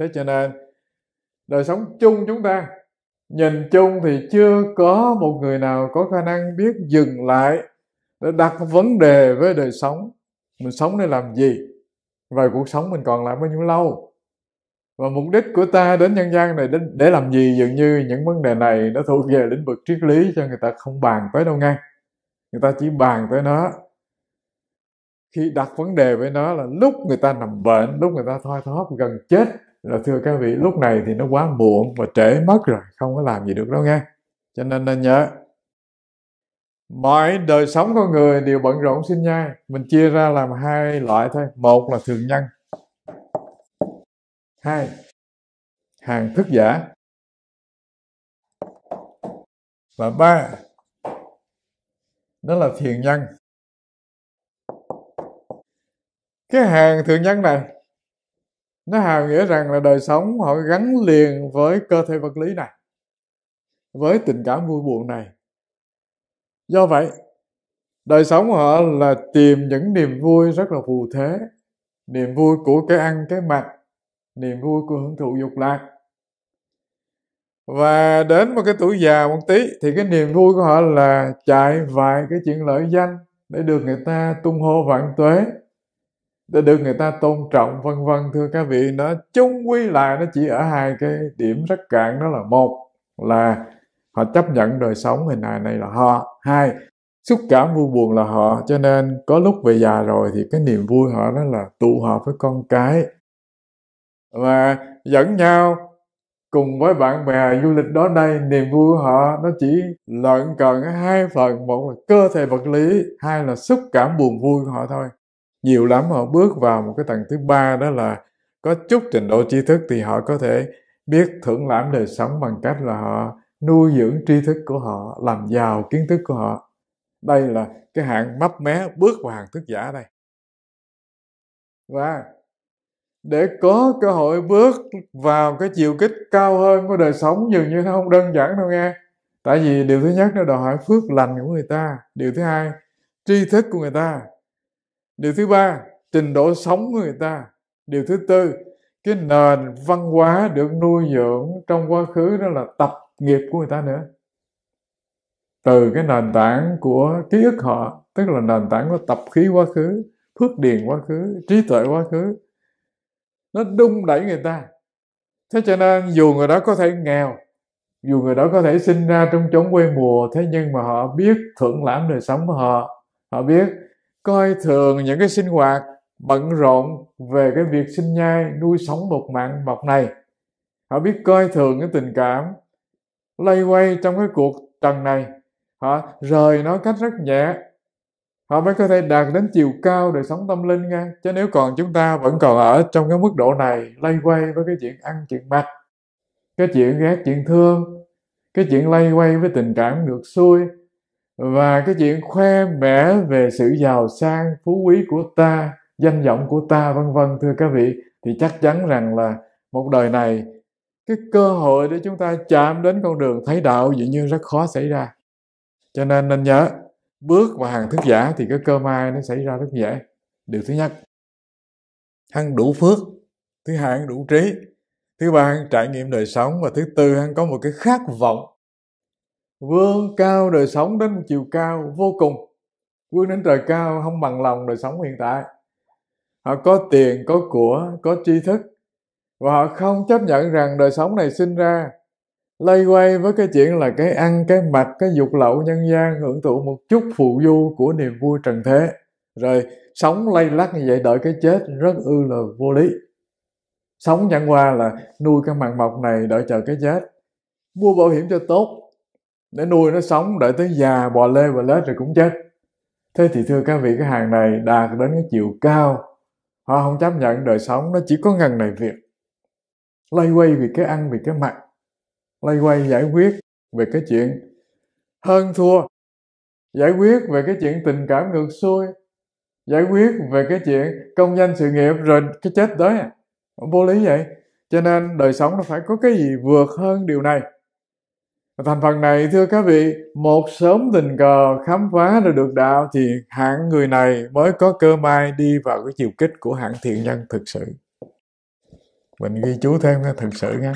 thế cho nên đời sống chung chúng ta nhìn chung thì chưa có một người nào có khả năng biết dừng lại để đặt vấn đề với đời sống mình sống để làm gì và cuộc sống mình còn lại bao nhiêu lâu và mục đích của ta đến nhân gian này để, làm gì dường như những vấn đề này nó thuộc về lĩnh vực triết lý cho người ta không bàn tới đâu ngay người ta chỉ bàn tới nó khi đặt vấn đề với nó là lúc người ta nằm bệnh lúc người ta thoi thóp gần chết là thưa các vị lúc này thì nó quá muộn và trễ mất rồi không có làm gì được đâu nghe cho nên nên nhớ mọi đời sống con người đều bận rộn xin nhai mình chia ra làm hai loại thôi một là thường nhân hai hàng thức giả và ba đó là thiền nhân cái hàng thượng nhân này nó hàm nghĩa rằng là đời sống họ gắn liền với cơ thể vật lý này với tình cảm vui buồn này do vậy đời sống họ là tìm những niềm vui rất là phù thế niềm vui của cái ăn cái mặc niềm vui của hưởng thụ dục lạc và đến một cái tuổi già một tí thì cái niềm vui của họ là chạy vài cái chuyện lợi danh để được người ta tung hô vạn tuế để được người ta tôn trọng vân vân thưa các vị nó chung quy lại nó chỉ ở hai cái điểm rất cạn đó là một là họ chấp nhận đời sống hình hài này là họ hai xúc cảm vui buồn là họ cho nên có lúc về già rồi thì cái niềm vui họ đó là tụ họp với con cái và dẫn nhau cùng với bạn bè du lịch đó đây niềm vui của họ nó chỉ lợn cận hai phần một là cơ thể vật lý hai là xúc cảm buồn vui của họ thôi nhiều lắm họ bước vào một cái tầng thứ ba đó là có chút trình độ tri thức thì họ có thể biết thưởng lãm đời sống bằng cách là họ nuôi dưỡng tri thức của họ làm giàu kiến thức của họ đây là cái hạng mấp mé bước vào hàng thức giả đây và để có cơ hội bước vào cái chiều kích cao hơn của đời sống dường như nó không đơn giản đâu nghe tại vì điều thứ nhất nó đòi hỏi phước lành của người ta điều thứ hai tri thức của người ta điều thứ ba trình độ sống của người ta điều thứ tư cái nền văn hóa được nuôi dưỡng trong quá khứ đó là tập nghiệp của người ta nữa từ cái nền tảng của ký ức họ tức là nền tảng của tập khí quá khứ phước điền quá khứ trí tuệ quá khứ nó đung đẩy người ta thế cho nên dù người đó có thể nghèo dù người đó có thể sinh ra trong chốn quê mùa thế nhưng mà họ biết thưởng lãm đời sống của họ họ biết coi thường những cái sinh hoạt bận rộn về cái việc sinh nhai nuôi sống một mạng mọc này họ biết coi thường cái tình cảm lay quay trong cái cuộc trần này họ rời nó cách rất nhẹ họ mới có thể đạt đến chiều cao đời sống tâm linh nha chứ nếu còn chúng ta vẫn còn ở trong cái mức độ này lay quay với cái chuyện ăn chuyện mặc cái chuyện ghét chuyện thương cái chuyện lay quay với tình cảm ngược xuôi và cái chuyện khoe mẽ về sự giàu sang phú quý của ta danh vọng của ta vân vân thưa các vị thì chắc chắn rằng là một đời này cái cơ hội để chúng ta chạm đến con đường thấy đạo dĩ nhiên rất khó xảy ra cho nên nên nhớ bước vào hàng thức giả thì cái cơ may nó xảy ra rất dễ điều thứ nhất hắn đủ phước thứ hai hắn đủ trí thứ ba hắn trải nghiệm đời sống và thứ tư hắn có một cái khát vọng vươn cao đời sống đến một chiều cao vô cùng vươn đến trời cao không bằng lòng đời sống hiện tại họ có tiền có của có tri thức và họ không chấp nhận rằng đời sống này sinh ra lây quay với cái chuyện là cái ăn cái mặc cái dục lậu nhân gian hưởng thụ một chút phụ du của niềm vui trần thế rồi sống lay lắc như vậy đợi cái chết rất ư là vô lý sống chẳng qua là nuôi cái màn mọc này đợi chờ cái chết mua bảo hiểm cho tốt để nuôi nó sống đợi tới già bò lê bò lết rồi cũng chết thế thì thưa các vị cái hàng này đạt đến cái chiều cao họ không chấp nhận đời sống nó chỉ có ngần này việc lay quay vì cái ăn vì cái mặc lay quay giải quyết về cái chuyện hơn thua giải quyết về cái chuyện tình cảm ngược xuôi giải quyết về cái chuyện công danh sự nghiệp rồi cái chết tới à vô lý vậy cho nên đời sống nó phải có cái gì vượt hơn điều này Thành phần này thưa các vị, một sớm tình cờ khám phá ra được đạo thì hạng người này mới có cơ may đi vào cái chiều kích của hạng thiện nhân thực sự. Mình ghi chú thêm nha, thực sự nha.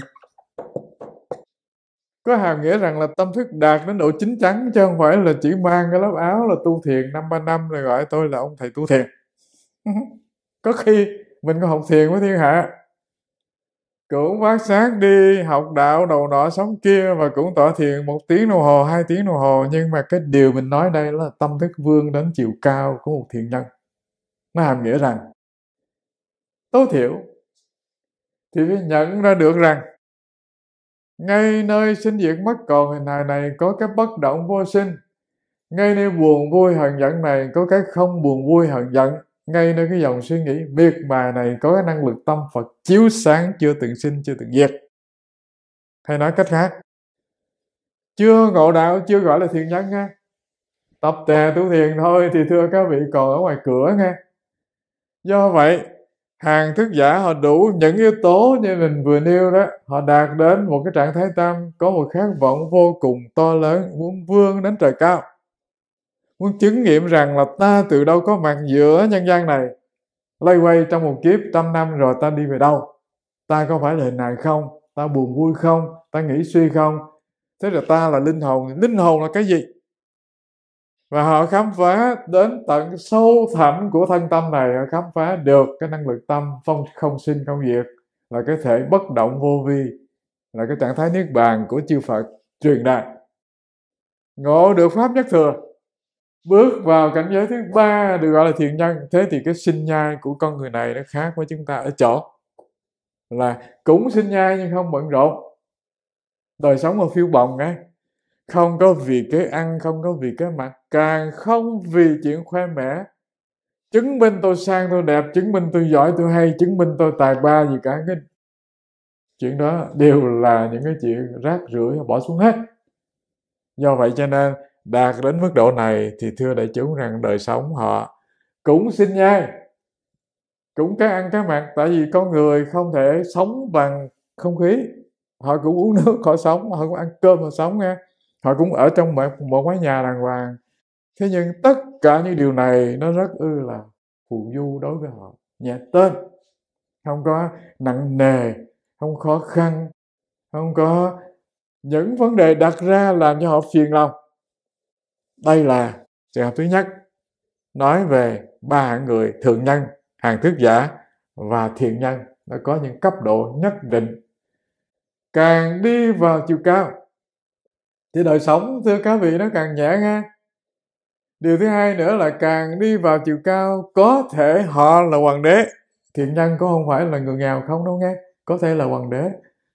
Có hàm nghĩa rằng là tâm thức đạt đến độ chín chắn chứ không phải là chỉ mang cái lớp áo là tu thiền năm ba năm rồi gọi tôi là ông thầy tu thiền. có khi mình có học thiền với thiên hạ cũng phát sáng đi học đạo đầu nọ sống kia và cũng tọa thiền một tiếng đồng hồ hai tiếng đồng hồ nhưng mà cái điều mình nói đây là tâm thức vương đến chiều cao của một thiền nhân nó hàm nghĩa rằng tối thiểu thì phải nhận ra được rằng ngay nơi sinh diệt mất còn hình hài này có cái bất động vô sinh ngay nơi buồn vui hận giận này có cái không buồn vui hận giận ngay nơi cái dòng suy nghĩ việc bà này có cái năng lực tâm Phật chiếu sáng chưa từng sinh chưa từng diệt hay nói cách khác chưa ngộ đạo chưa gọi là thiền nhân nha tập tè tu thiền thôi thì thưa các vị còn ở ngoài cửa nghe do vậy hàng thức giả họ đủ những yếu tố như mình vừa nêu đó họ đạt đến một cái trạng thái tâm có một khát vọng vô cùng to lớn muốn vươn đến trời cao muốn chứng nghiệm rằng là ta từ đâu có mặt giữa nhân gian này lây quay trong một kiếp trăm năm rồi ta đi về đâu ta có phải là hình hài không ta buồn vui không ta nghĩ suy không thế là ta là linh hồn linh hồn là cái gì và họ khám phá đến tận sâu thẳm của thân tâm này họ khám phá được cái năng lực tâm phong không sinh không diệt là cái thể bất động vô vi là cái trạng thái niết bàn của chư phật truyền đạt ngộ được pháp nhất thừa bước vào cảnh giới thứ ba được gọi là thiện nhân thế thì cái sinh nhai của con người này nó khác với chúng ta ở chỗ là cũng sinh nhai nhưng không bận rộn đời sống mà phiêu bồng ấy không có vì cái ăn không có vì cái mặt càng không vì chuyện khoe mẽ chứng minh tôi sang tôi đẹp chứng minh tôi giỏi tôi hay chứng minh tôi tài ba gì cả cái chuyện đó đều là những cái chuyện rác rưởi bỏ xuống hết do vậy cho nên đạt đến mức độ này thì thưa đại chúng rằng đời sống họ cũng xin nhai cũng cái ăn cái mặc tại vì con người không thể sống bằng không khí họ cũng uống nước họ sống họ cũng ăn cơm họ sống nghe họ cũng ở trong một, một mái nhà đàng hoàng thế nhưng tất cả những điều này nó rất ư là phù du đối với họ nhẹ tên không có nặng nề không khó khăn không có những vấn đề đặt ra làm cho họ phiền lòng đây là trường hợp thứ nhất nói về ba hạng người thượng nhân hàng thuyết giả và thiện nhân nó có những cấp độ nhất định càng đi vào chiều cao thì đời sống thưa các vị nó càng nhẹ ngang điều thứ hai nữa là càng đi vào chiều cao có thể họ là hoàng đế thiện nhân có không phải là người nghèo không đâu nghe có thể là hoàng đế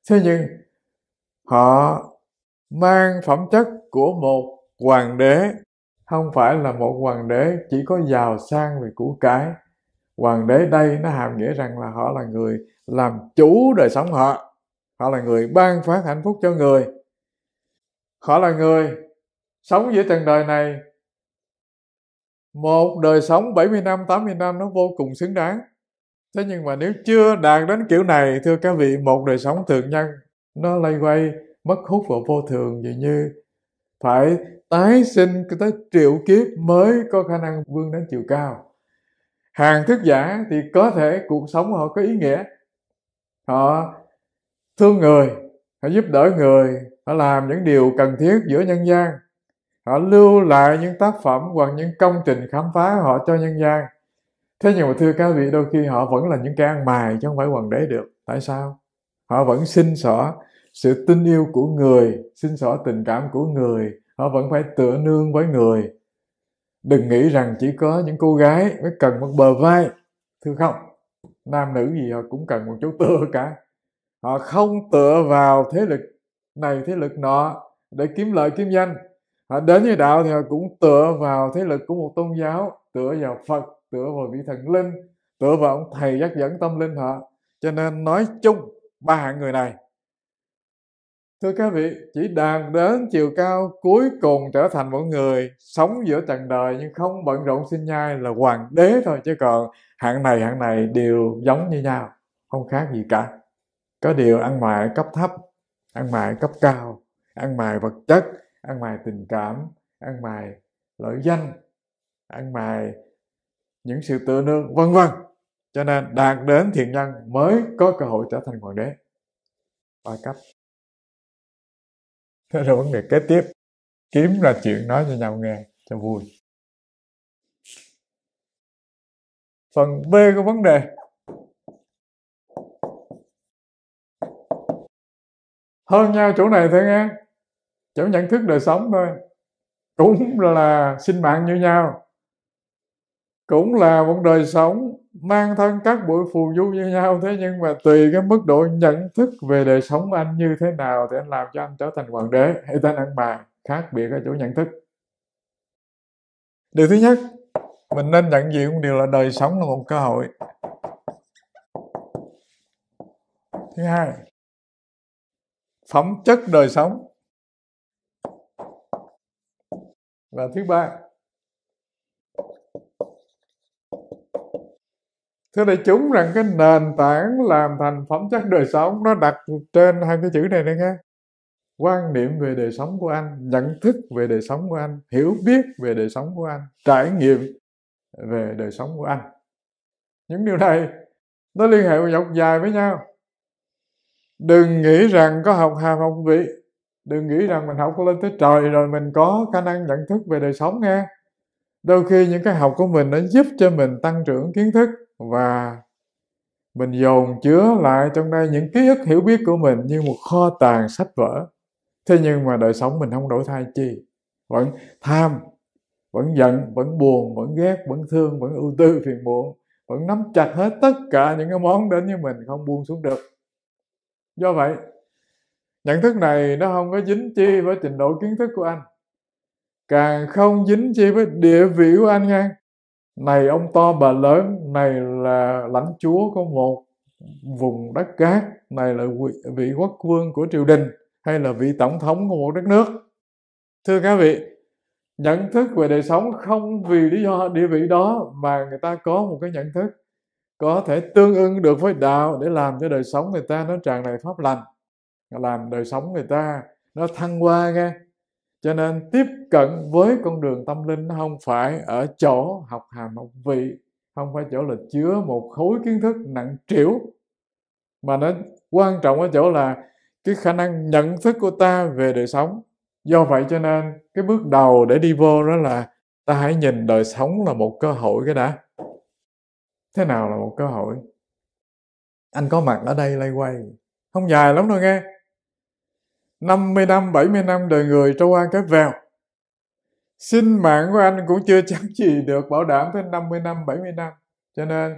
thế nhưng họ mang phẩm chất của một hoàng đế không phải là một hoàng đế chỉ có giàu sang về củ cái hoàng đế đây nó hàm nghĩa rằng là họ là người làm chủ đời sống họ họ là người ban phát hạnh phúc cho người họ là người sống giữa trần đời này một đời sống 70 năm 80 năm nó vô cùng xứng đáng thế nhưng mà nếu chưa đạt đến kiểu này thưa các vị một đời sống thường nhân nó lây quay mất hút vào vô thường dường như phải tái sinh tới triệu kiếp mới có khả năng vươn đến chiều cao hàng thức giả thì có thể cuộc sống họ có ý nghĩa họ thương người họ giúp đỡ người họ làm những điều cần thiết giữa nhân gian họ lưu lại những tác phẩm hoặc những công trình khám phá họ cho nhân gian thế nhưng mà thưa các vị đôi khi họ vẫn là những kẻ ăn mài chứ không phải hoàng đế được tại sao họ vẫn xin xỏ sự tin yêu của người xin xỏ tình cảm của người họ vẫn phải tựa nương với người đừng nghĩ rằng chỉ có những cô gái mới cần một bờ vai thưa không nam nữ gì họ cũng cần một chỗ tựa cả họ không tựa vào thế lực này thế lực nọ để kiếm lợi kiếm danh họ đến với đạo thì họ cũng tựa vào thế lực của một tôn giáo tựa vào phật tựa vào vị thần linh tựa vào ông thầy dắt dẫn tâm linh họ cho nên nói chung ba hạng người này thưa các vị chỉ đàn đến chiều cao cuối cùng trở thành một người sống giữa trần đời nhưng không bận rộn sinh nhai là hoàng đế thôi chứ còn hạng này hạng này đều giống như nhau không khác gì cả có điều ăn mài cấp thấp ăn mài cấp cao ăn mài vật chất ăn mài tình cảm ăn mài lợi danh ăn mài những sự tự nương vân vân cho nên đạt đến thiện nhân mới có cơ hội trở thành hoàng đế ba cấp thế là vấn đề kế tiếp kiếm ra chuyện nói cho nhau nghe cho vui phần b của vấn đề hơn nhau chỗ này thôi nghe chỗ nhận thức đời sống thôi cũng là sinh mạng như nhau cũng là một đời sống mang thân các buổi phù du như nhau thế nhưng mà tùy cái mức độ nhận thức về đời sống anh như thế nào thì anh làm cho anh trở thành hoàng đế hay tên ăn bà khác biệt ở chỗ nhận thức điều thứ nhất mình nên nhận diện một điều là đời sống là một cơ hội thứ hai phẩm chất đời sống và thứ ba thưa đại chúng rằng cái nền tảng làm thành phẩm chất đời sống nó đặt trên hai cái chữ này nữa nghe quan niệm về đời sống của anh nhận thức về đời sống của anh hiểu biết về đời sống của anh trải nghiệm về đời sống của anh những điều này nó liên hệ dọc dài với nhau đừng nghĩ rằng có học hàm học vị đừng nghĩ rằng mình học lên tới trời rồi mình có khả năng nhận thức về đời sống nghe đôi khi những cái học của mình nó giúp cho mình tăng trưởng kiến thức và mình dồn chứa lại trong đây những ký ức hiểu biết của mình như một kho tàng sách vở thế nhưng mà đời sống mình không đổi thay chi vẫn tham vẫn giận vẫn buồn vẫn ghét vẫn thương vẫn ưu tư phiền muộn vẫn nắm chặt hết tất cả những cái món đến với mình không buông xuống được do vậy nhận thức này nó không có dính chi với trình độ kiến thức của anh càng không dính chi với địa vị của anh ngang này ông to bà lớn này là lãnh chúa của một vùng đất cát này là vị quốc vương của triều đình hay là vị tổng thống của một đất nước thưa các vị nhận thức về đời sống không vì lý do địa vị đó mà người ta có một cái nhận thức có thể tương ưng được với đạo để làm cho đời sống người ta nó tràn đầy pháp lành làm đời sống người ta nó thăng hoa nghe cho nên tiếp cận với con đường tâm linh nó không phải ở chỗ học hàm học vị không phải chỗ là chứa một khối kiến thức nặng trĩu mà nó quan trọng ở chỗ là cái khả năng nhận thức của ta về đời sống do vậy cho nên cái bước đầu để đi vô đó là ta hãy nhìn đời sống là một cơ hội cái đã thế nào là một cơ hội anh có mặt ở đây lay quay không dài lắm đâu nghe 50 năm, 70 năm đời người trâu ăn cái vèo. Sinh mạng của anh cũng chưa chắc gì được bảo đảm tới 50 năm, 70 năm. Cho nên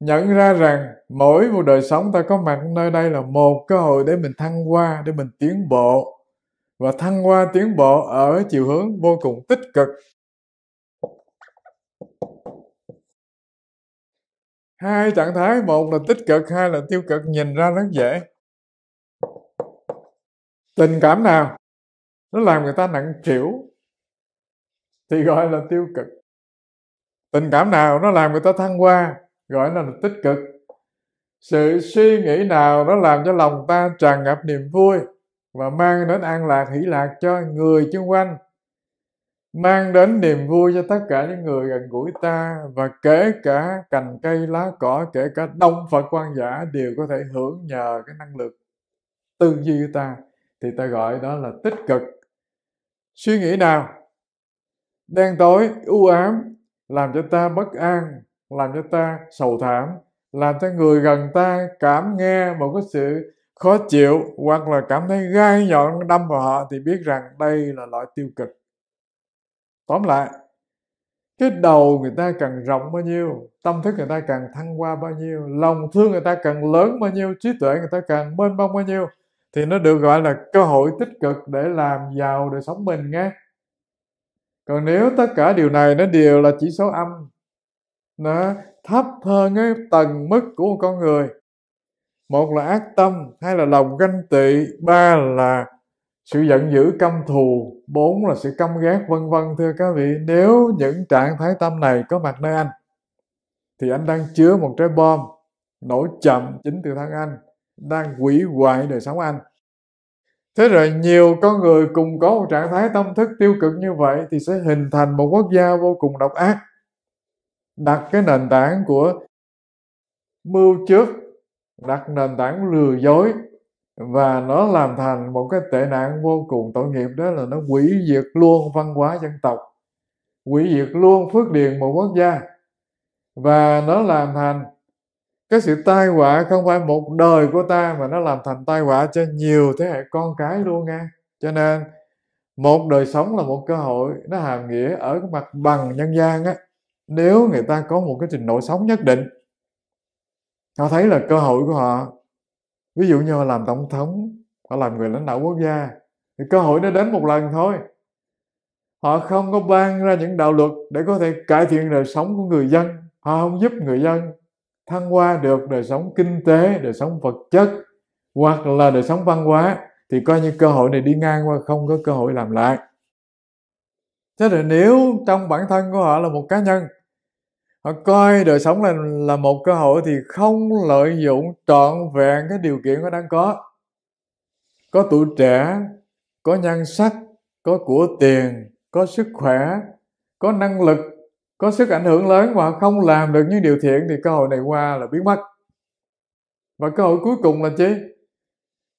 nhận ra rằng mỗi một đời sống ta có mặt nơi đây là một cơ hội để mình thăng qua để mình tiến bộ. Và thăng qua tiến bộ ở chiều hướng vô cùng tích cực. Hai trạng thái, một là tích cực, hai là tiêu cực, nhìn ra rất dễ tình cảm nào nó làm người ta nặng trĩu thì gọi là tiêu cực tình cảm nào nó làm người ta thăng hoa gọi là tích cực sự suy nghĩ nào nó làm cho lòng ta tràn ngập niềm vui và mang đến an lạc hỷ lạc cho người xung quanh mang đến niềm vui cho tất cả những người gần gũi ta và kể cả cành cây lá cỏ kể cả đông phật quan giả đều có thể hưởng nhờ cái năng lực tư duy ta thì ta gọi đó là tích cực suy nghĩ nào đen tối u ám làm cho ta bất an làm cho ta sầu thảm làm cho người gần ta cảm nghe một cái sự khó chịu hoặc là cảm thấy gai nhọn đâm vào họ thì biết rằng đây là loại tiêu cực tóm lại cái đầu người ta càng rộng bao nhiêu tâm thức người ta càng thăng hoa bao nhiêu lòng thương người ta càng lớn bao nhiêu trí tuệ người ta càng mênh mông bao nhiêu thì nó được gọi là cơ hội tích cực để làm giàu đời sống mình nghe còn nếu tất cả điều này nó đều là chỉ số âm nó thấp hơn cái tầng mức của một con người một là ác tâm hai là lòng ganh tị ba là sự giận dữ căm thù bốn là sự căm ghét vân vân thưa các vị nếu những trạng thái tâm này có mặt nơi anh thì anh đang chứa một trái bom nổ chậm chính từ thân anh đang quỷ hoại đời sống anh thế rồi nhiều con người cùng có một trạng thái tâm thức tiêu cực như vậy thì sẽ hình thành một quốc gia vô cùng độc ác đặt cái nền tảng của mưu trước đặt nền tảng lừa dối và nó làm thành một cái tệ nạn vô cùng tội nghiệp đó là nó quỷ diệt luôn văn hóa dân tộc quỷ diệt luôn phước điền một quốc gia và nó làm thành cái sự tai họa không phải một đời của ta mà nó làm thành tai họa cho nhiều thế hệ con cái luôn nghe cho nên một đời sống là một cơ hội nó hàm nghĩa ở cái mặt bằng nhân gian á nếu người ta có một cái trình độ sống nhất định họ thấy là cơ hội của họ ví dụ như họ làm tổng thống họ làm người lãnh đạo quốc gia thì cơ hội nó đến một lần thôi họ không có ban ra những đạo luật để có thể cải thiện đời sống của người dân họ không giúp người dân thăng hoa được đời sống kinh tế đời sống vật chất hoặc là đời sống văn hóa thì coi như cơ hội này đi ngang qua không có cơ hội làm lại thế là nếu trong bản thân của họ là một cá nhân họ coi đời sống là là một cơ hội thì không lợi dụng trọn vẹn cái điều kiện nó đang có có tuổi trẻ có nhan sắc có của tiền có sức khỏe có năng lực có sức ảnh hưởng lớn và không làm được những điều thiện thì cơ hội này qua là biến mất và cơ hội cuối cùng là chi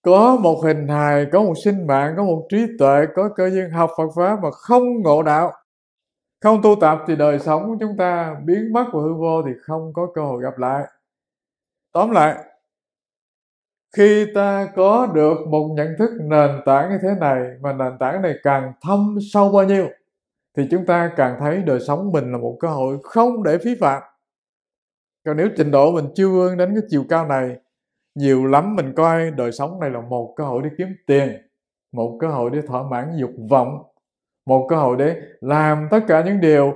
có một hình hài có một sinh mạng có một trí tuệ có cơ duyên học phật pháp mà không ngộ đạo không tu tập thì đời sống của chúng ta biến mất và hư vô thì không có cơ hội gặp lại tóm lại khi ta có được một nhận thức nền tảng như thế này mà nền tảng này càng thâm sâu bao nhiêu thì chúng ta càng thấy đời sống mình là một cơ hội không để phí phạm còn nếu trình độ mình chưa vươn đến cái chiều cao này nhiều lắm mình coi đời sống này là một cơ hội để kiếm tiền một cơ hội để thỏa mãn dục vọng một cơ hội để làm tất cả những điều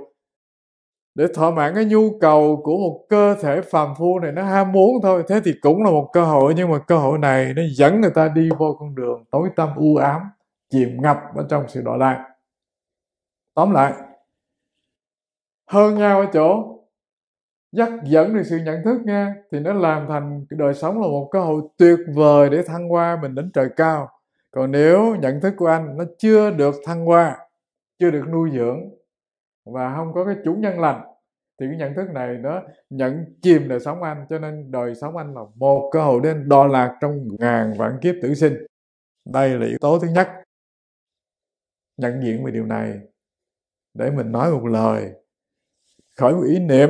để thỏa mãn cái nhu cầu của một cơ thể phàm phu này nó ham muốn thôi thế thì cũng là một cơ hội nhưng mà cơ hội này nó dẫn người ta đi vô con đường tối tăm u ám chìm ngập ở trong sự đọa lạc tóm lại hơn nhau ở chỗ dắt dẫn được sự nhận thức nha thì nó làm thành đời sống là một cơ hội tuyệt vời để thăng qua mình đến trời cao còn nếu nhận thức của anh nó chưa được thăng qua chưa được nuôi dưỡng và không có cái chủ nhân lành thì cái nhận thức này nó nhận chìm đời sống anh cho nên đời sống anh là một cơ hội đến đo lạc trong ngàn vạn kiếp tử sinh đây là yếu tố thứ nhất nhận diện về điều này để mình nói một lời khởi một ý niệm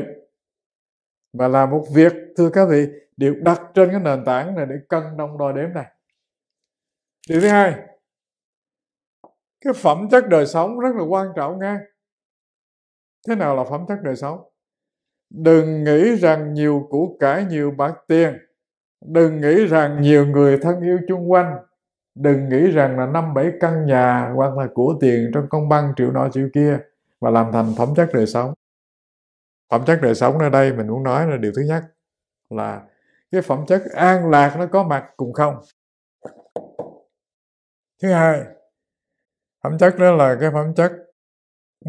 và làm một việc thưa các vị được đặt trên cái nền tảng này để cân đông đo đếm này điều thứ hai cái phẩm chất đời sống rất là quan trọng nghe thế nào là phẩm chất đời sống đừng nghĩ rằng nhiều củ cải nhiều bạc tiền đừng nghĩ rằng nhiều người thân yêu chung quanh đừng nghĩ rằng là năm bảy căn nhà hoặc là của tiền trong công băng triệu nọ triệu kia và làm thành phẩm chất đời sống phẩm chất đời sống ở đây mình muốn nói là điều thứ nhất là cái phẩm chất an lạc nó có mặt cùng không thứ hai phẩm chất đó là cái phẩm chất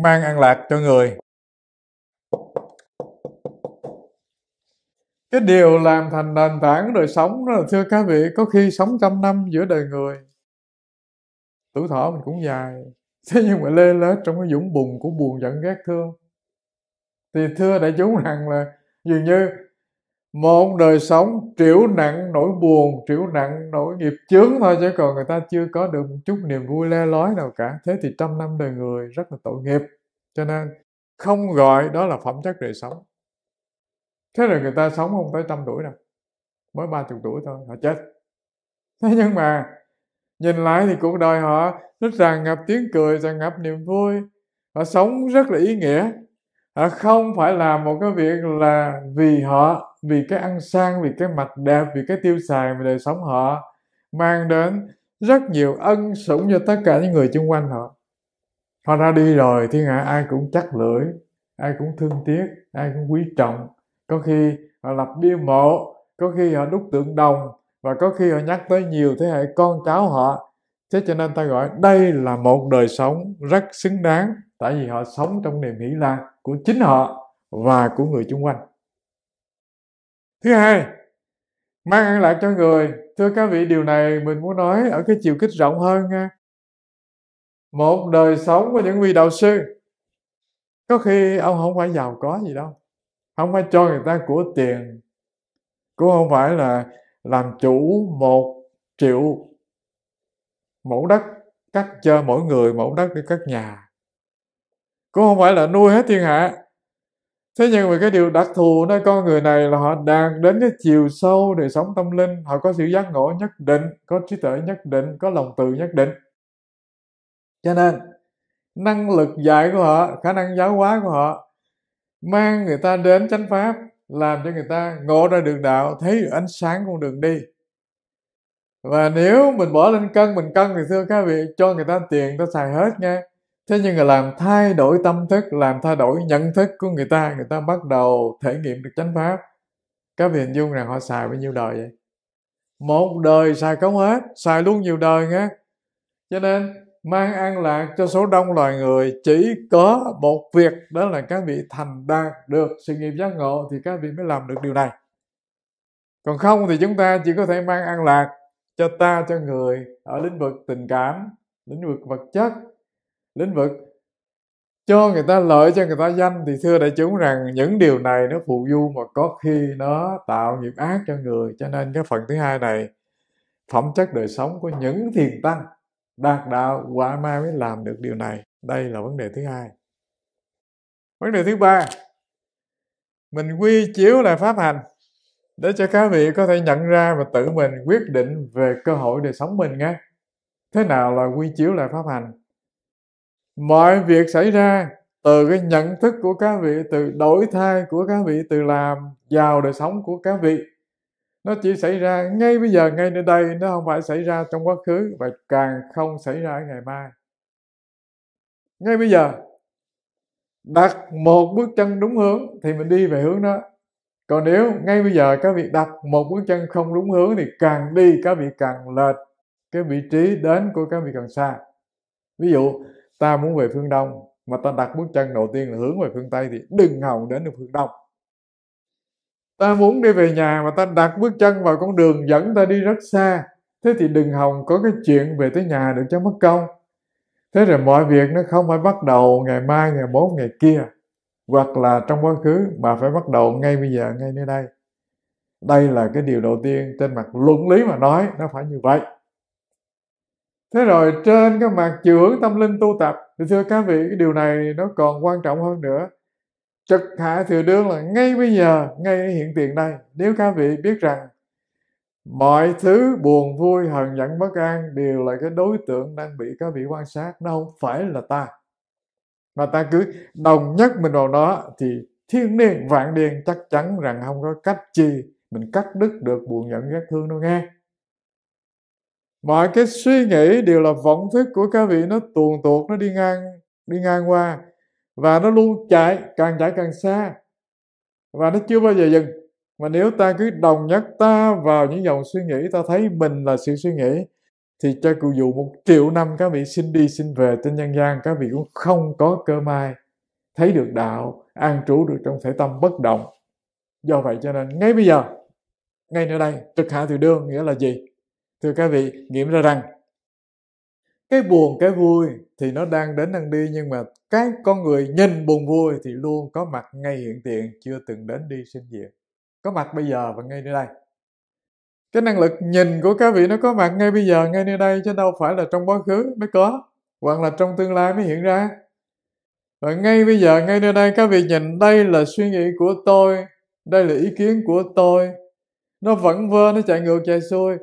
mang an lạc cho người cái điều làm thành nền tảng đời sống đó là thưa các vị có khi sống trăm năm giữa đời người tuổi thọ mình cũng dài thế nhưng mà lê lết trong cái dũng bùng của buồn giận ghét thương thì thưa đại chúng rằng là dường như một đời sống triểu nặng nỗi buồn triểu nặng nỗi nghiệp chướng thôi chứ còn người ta chưa có được một chút niềm vui le lói nào cả thế thì trăm năm đời người rất là tội nghiệp cho nên không gọi đó là phẩm chất đời sống thế là người ta sống không tới trăm tuổi đâu mới ba chục tuổi thôi họ chết thế nhưng mà Nhìn lại thì cuộc đời họ rất tràn ngập tiếng cười, tràn ngập niềm vui. Họ sống rất là ý nghĩa. Họ không phải làm một cái việc là vì họ, vì cái ăn sang, vì cái mặt đẹp, vì cái tiêu xài mà đời sống họ mang đến rất nhiều ân sủng cho tất cả những người xung quanh họ. Họ ra đi rồi thiên hạ ai cũng chắc lưỡi, ai cũng thương tiếc, ai cũng quý trọng. Có khi họ lập bia mộ, có khi họ đúc tượng đồng, và có khi họ nhắc tới nhiều thế hệ con cháu họ thế cho nên ta gọi đây là một đời sống rất xứng đáng tại vì họ sống trong niềm hỷ lạc của chính họ và của người chung quanh thứ hai mang an lạc cho người thưa các vị điều này mình muốn nói ở cái chiều kích rộng hơn nha một đời sống của những vị đạo sư có khi ông không phải giàu có gì đâu không phải cho người ta của tiền cũng không phải là làm chủ một triệu mẫu đất cắt cho mỗi người mẫu đất để cất nhà cũng không phải là nuôi hết thiên hạ thế nhưng mà cái điều đặc thù nơi con người này là họ đang đến cái chiều sâu đời sống tâm linh họ có sự giác ngộ nhất định có trí tuệ nhất định có lòng từ nhất định cho nên năng lực dạy của họ khả năng giáo hóa của họ mang người ta đến chánh pháp làm cho người ta ngộ ra đường đạo thấy được ánh sáng con đường đi và nếu mình bỏ lên cân mình cân thì thưa các vị cho người ta tiền ta xài hết nha thế nhưng mà làm thay đổi tâm thức làm thay đổi nhận thức của người ta người ta bắt đầu thể nghiệm được chánh pháp các vị hình dung rằng họ xài bao nhiêu đời vậy một đời xài không hết xài luôn nhiều đời nghe cho nên mang an lạc cho số đông loài người chỉ có một việc đó là các vị thành đạt được sự nghiệp giác ngộ thì các vị mới làm được điều này còn không thì chúng ta chỉ có thể mang an lạc cho ta cho người ở lĩnh vực tình cảm lĩnh vực vật chất lĩnh vực cho người ta lợi cho người ta danh thì thưa đại chúng rằng những điều này nó phụ du mà có khi nó tạo nghiệp ác cho người cho nên cái phần thứ hai này phẩm chất đời sống của những thiền tăng đạt đạo quả mai mới làm được điều này đây là vấn đề thứ hai vấn đề thứ ba mình quy chiếu lại pháp hành để cho các vị có thể nhận ra và tự mình quyết định về cơ hội đời sống mình nghe thế nào là quy chiếu lại pháp hành mọi việc xảy ra từ cái nhận thức của các vị từ đổi thay của các vị từ làm vào đời sống của các vị nó chỉ xảy ra ngay bây giờ ngay nơi đây nó không phải xảy ra trong quá khứ và càng không xảy ra ngày mai ngay bây giờ đặt một bước chân đúng hướng thì mình đi về hướng đó còn nếu ngay bây giờ các vị đặt một bước chân không đúng hướng thì càng đi các vị càng lệch cái vị trí đến của các vị càng xa ví dụ ta muốn về phương đông mà ta đặt bước chân đầu tiên là hướng về phương tây thì đừng hòng đến được phương đông ta muốn đi về nhà mà ta đặt bước chân vào con đường dẫn ta đi rất xa thế thì đừng hòng có cái chuyện về tới nhà được cho mất công thế rồi mọi việc nó không phải bắt đầu ngày mai ngày mốt ngày kia hoặc là trong quá khứ mà phải bắt đầu ngay bây giờ ngay nơi đây đây là cái điều đầu tiên trên mặt luận lý mà nói nó phải như vậy thế rồi trên cái mặt chiều hướng tâm linh tu tập thì thưa các vị cái điều này nó còn quan trọng hơn nữa trực hạ thừa đương là ngay bây giờ ngay hiện tiền đây nếu các vị biết rằng mọi thứ buồn vui hờn giận bất an đều là cái đối tượng đang bị các vị quan sát nó không phải là ta mà ta cứ đồng nhất mình vào đó thì thiên niên vạn niên chắc chắn rằng không có cách chi mình cắt đứt được buồn giận ghét thương đâu nghe mọi cái suy nghĩ đều là vọng thức của các vị nó tuồn tuột nó đi ngang đi ngang qua và nó luôn chạy càng chạy càng xa và nó chưa bao giờ dừng mà nếu ta cứ đồng nhất ta vào những dòng suy nghĩ ta thấy mình là sự suy nghĩ thì cho cụ dụ một triệu năm các vị xin đi xin về trên nhân gian các vị cũng không có cơ may thấy được đạo an trú được trong thể tâm bất động do vậy cho nên ngay bây giờ ngay nơi đây trực hạ từ đương nghĩa là gì thưa các vị nghiệm ra rằng cái buồn cái vui thì nó đang đến đang đi nhưng mà cái con người nhìn buồn vui thì luôn có mặt ngay hiện tiện chưa từng đến đi sinh diệt có mặt bây giờ và ngay nơi đây cái năng lực nhìn của các vị nó có mặt ngay bây giờ ngay nơi đây chứ đâu phải là trong quá khứ mới có hoặc là trong tương lai mới hiện ra và ngay bây giờ ngay nơi đây các vị nhìn đây là suy nghĩ của tôi đây là ý kiến của tôi nó vẫn vơ nó chạy ngược chạy xuôi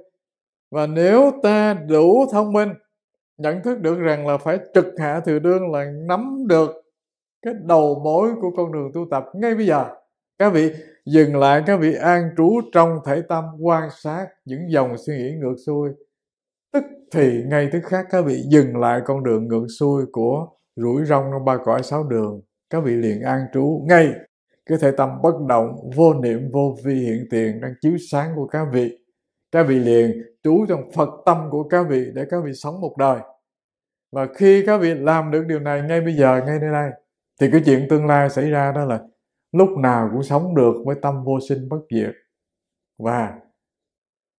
và nếu ta đủ thông minh nhận thức được rằng là phải trực hạ thừa đương là nắm được cái đầu mối của con đường tu tập ngay bây giờ các vị dừng lại các vị an trú trong thể tâm quan sát những dòng suy nghĩ ngược xuôi tức thì ngay tức khác các vị dừng lại con đường ngược xuôi của rủi rong trong ba cõi sáu đường các vị liền an trú ngay cái thể tâm bất động vô niệm vô vi hiện tiền đang chiếu sáng của các vị các vị liền trú trong phật tâm của các vị để các vị sống một đời và khi các vị làm được điều này ngay bây giờ ngay nơi đây thì cái chuyện tương lai xảy ra đó là lúc nào cũng sống được với tâm vô sinh bất diệt và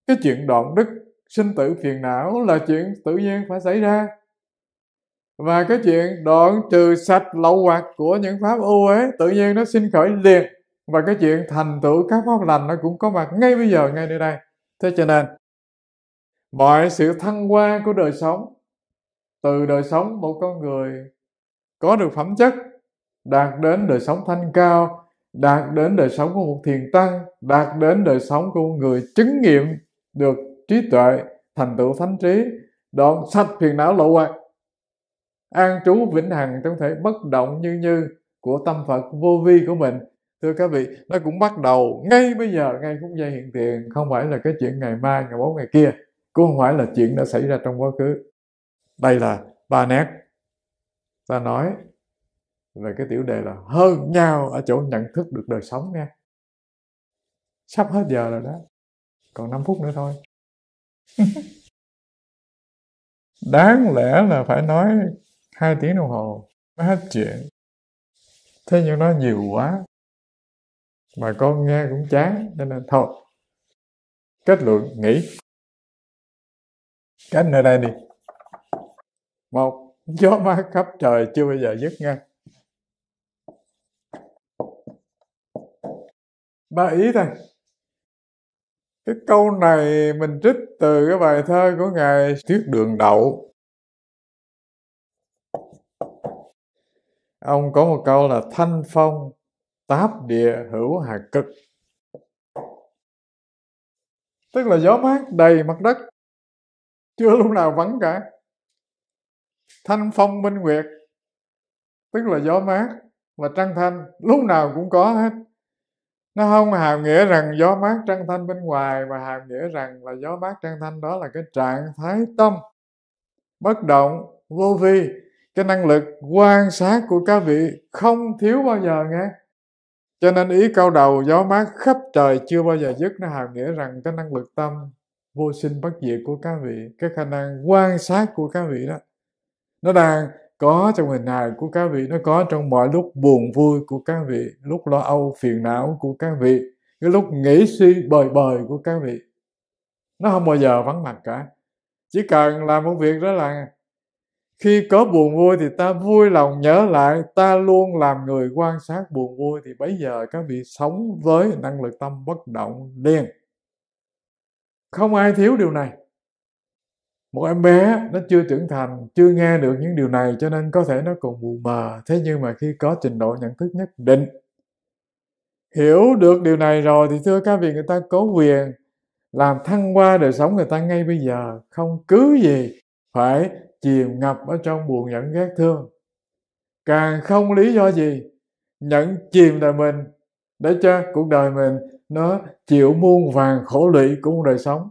cái chuyện đoạn đức sinh tử phiền não là chuyện tự nhiên phải xảy ra và cái chuyện đoạn trừ sạch lậu hoạt của những pháp ưu ấy tự nhiên nó sinh khởi liền và cái chuyện thành tựu các pháp lành nó cũng có mặt ngay bây giờ ngay nơi đây thế cho nên mọi sự thăng hoa của đời sống từ đời sống một con người có được phẩm chất đạt đến đời sống thanh cao đạt đến đời sống của một thiền tăng đạt đến đời sống của một người chứng nghiệm được trí tuệ thành tựu thánh trí đoạn sạch phiền não lộ quạt an trú vĩnh hằng trong thể bất động như như của tâm phật vô vi của mình thưa các vị nó cũng bắt đầu ngay bây giờ ngay phút giây hiện tiền không phải là cái chuyện ngày mai ngày bốn ngày kia cũng không phải là chuyện đã xảy ra trong quá khứ đây là ba nét ta nói về cái tiểu đề là hơn nhau ở chỗ nhận thức được đời sống nha sắp hết giờ rồi đó còn 5 phút nữa thôi đáng lẽ là phải nói hai tiếng đồng hồ mới hết chuyện thế nhưng nó nhiều quá mà con nghe cũng chán nên thôi kết luận nghỉ cánh ở đây đi một gió mát khắp trời chưa bao giờ dứt nghe ba ý thôi cái câu này mình trích từ cái bài thơ của ngài Tuyết Đường Đậu ông có một câu là thanh phong táp địa hữu hà cực tức là gió mát đầy mặt đất chưa lúc nào vắng cả thanh phong minh nguyệt tức là gió mát và trăng thanh lúc nào cũng có hết nó không hàm nghĩa rằng gió mát trăng thanh bên ngoài mà hàm nghĩa rằng là gió mát trăng thanh đó là cái trạng thái tâm bất động vô vi cái năng lực quan sát của các vị không thiếu bao giờ nghe cho nên ý câu đầu gió mát khắp trời chưa bao giờ dứt nó hàm nghĩa rằng cái năng lực tâm vô sinh bất diệt của các vị cái khả năng quan sát của các vị đó nó đang có trong hình hài của các vị nó có trong mọi lúc buồn vui của các vị lúc lo âu phiền não của các vị cái lúc nghĩ suy bời bời của các vị nó không bao giờ vắng mặt cả chỉ cần làm một việc đó là khi có buồn vui thì ta vui lòng nhớ lại ta luôn làm người quan sát buồn vui thì bây giờ các vị sống với năng lực tâm bất động liền không ai thiếu điều này một em bé nó chưa trưởng thành chưa nghe được những điều này cho nên có thể nó còn mù mờ thế nhưng mà khi có trình độ nhận thức nhất định hiểu được điều này rồi thì thưa các vị người ta có quyền làm thăng qua đời sống người ta ngay bây giờ không cứ gì phải chìm ngập ở trong buồn giận ghét thương càng không lý do gì nhận chìm đời mình để cho cuộc đời mình nó chịu muôn vàng khổ lụy của một đời sống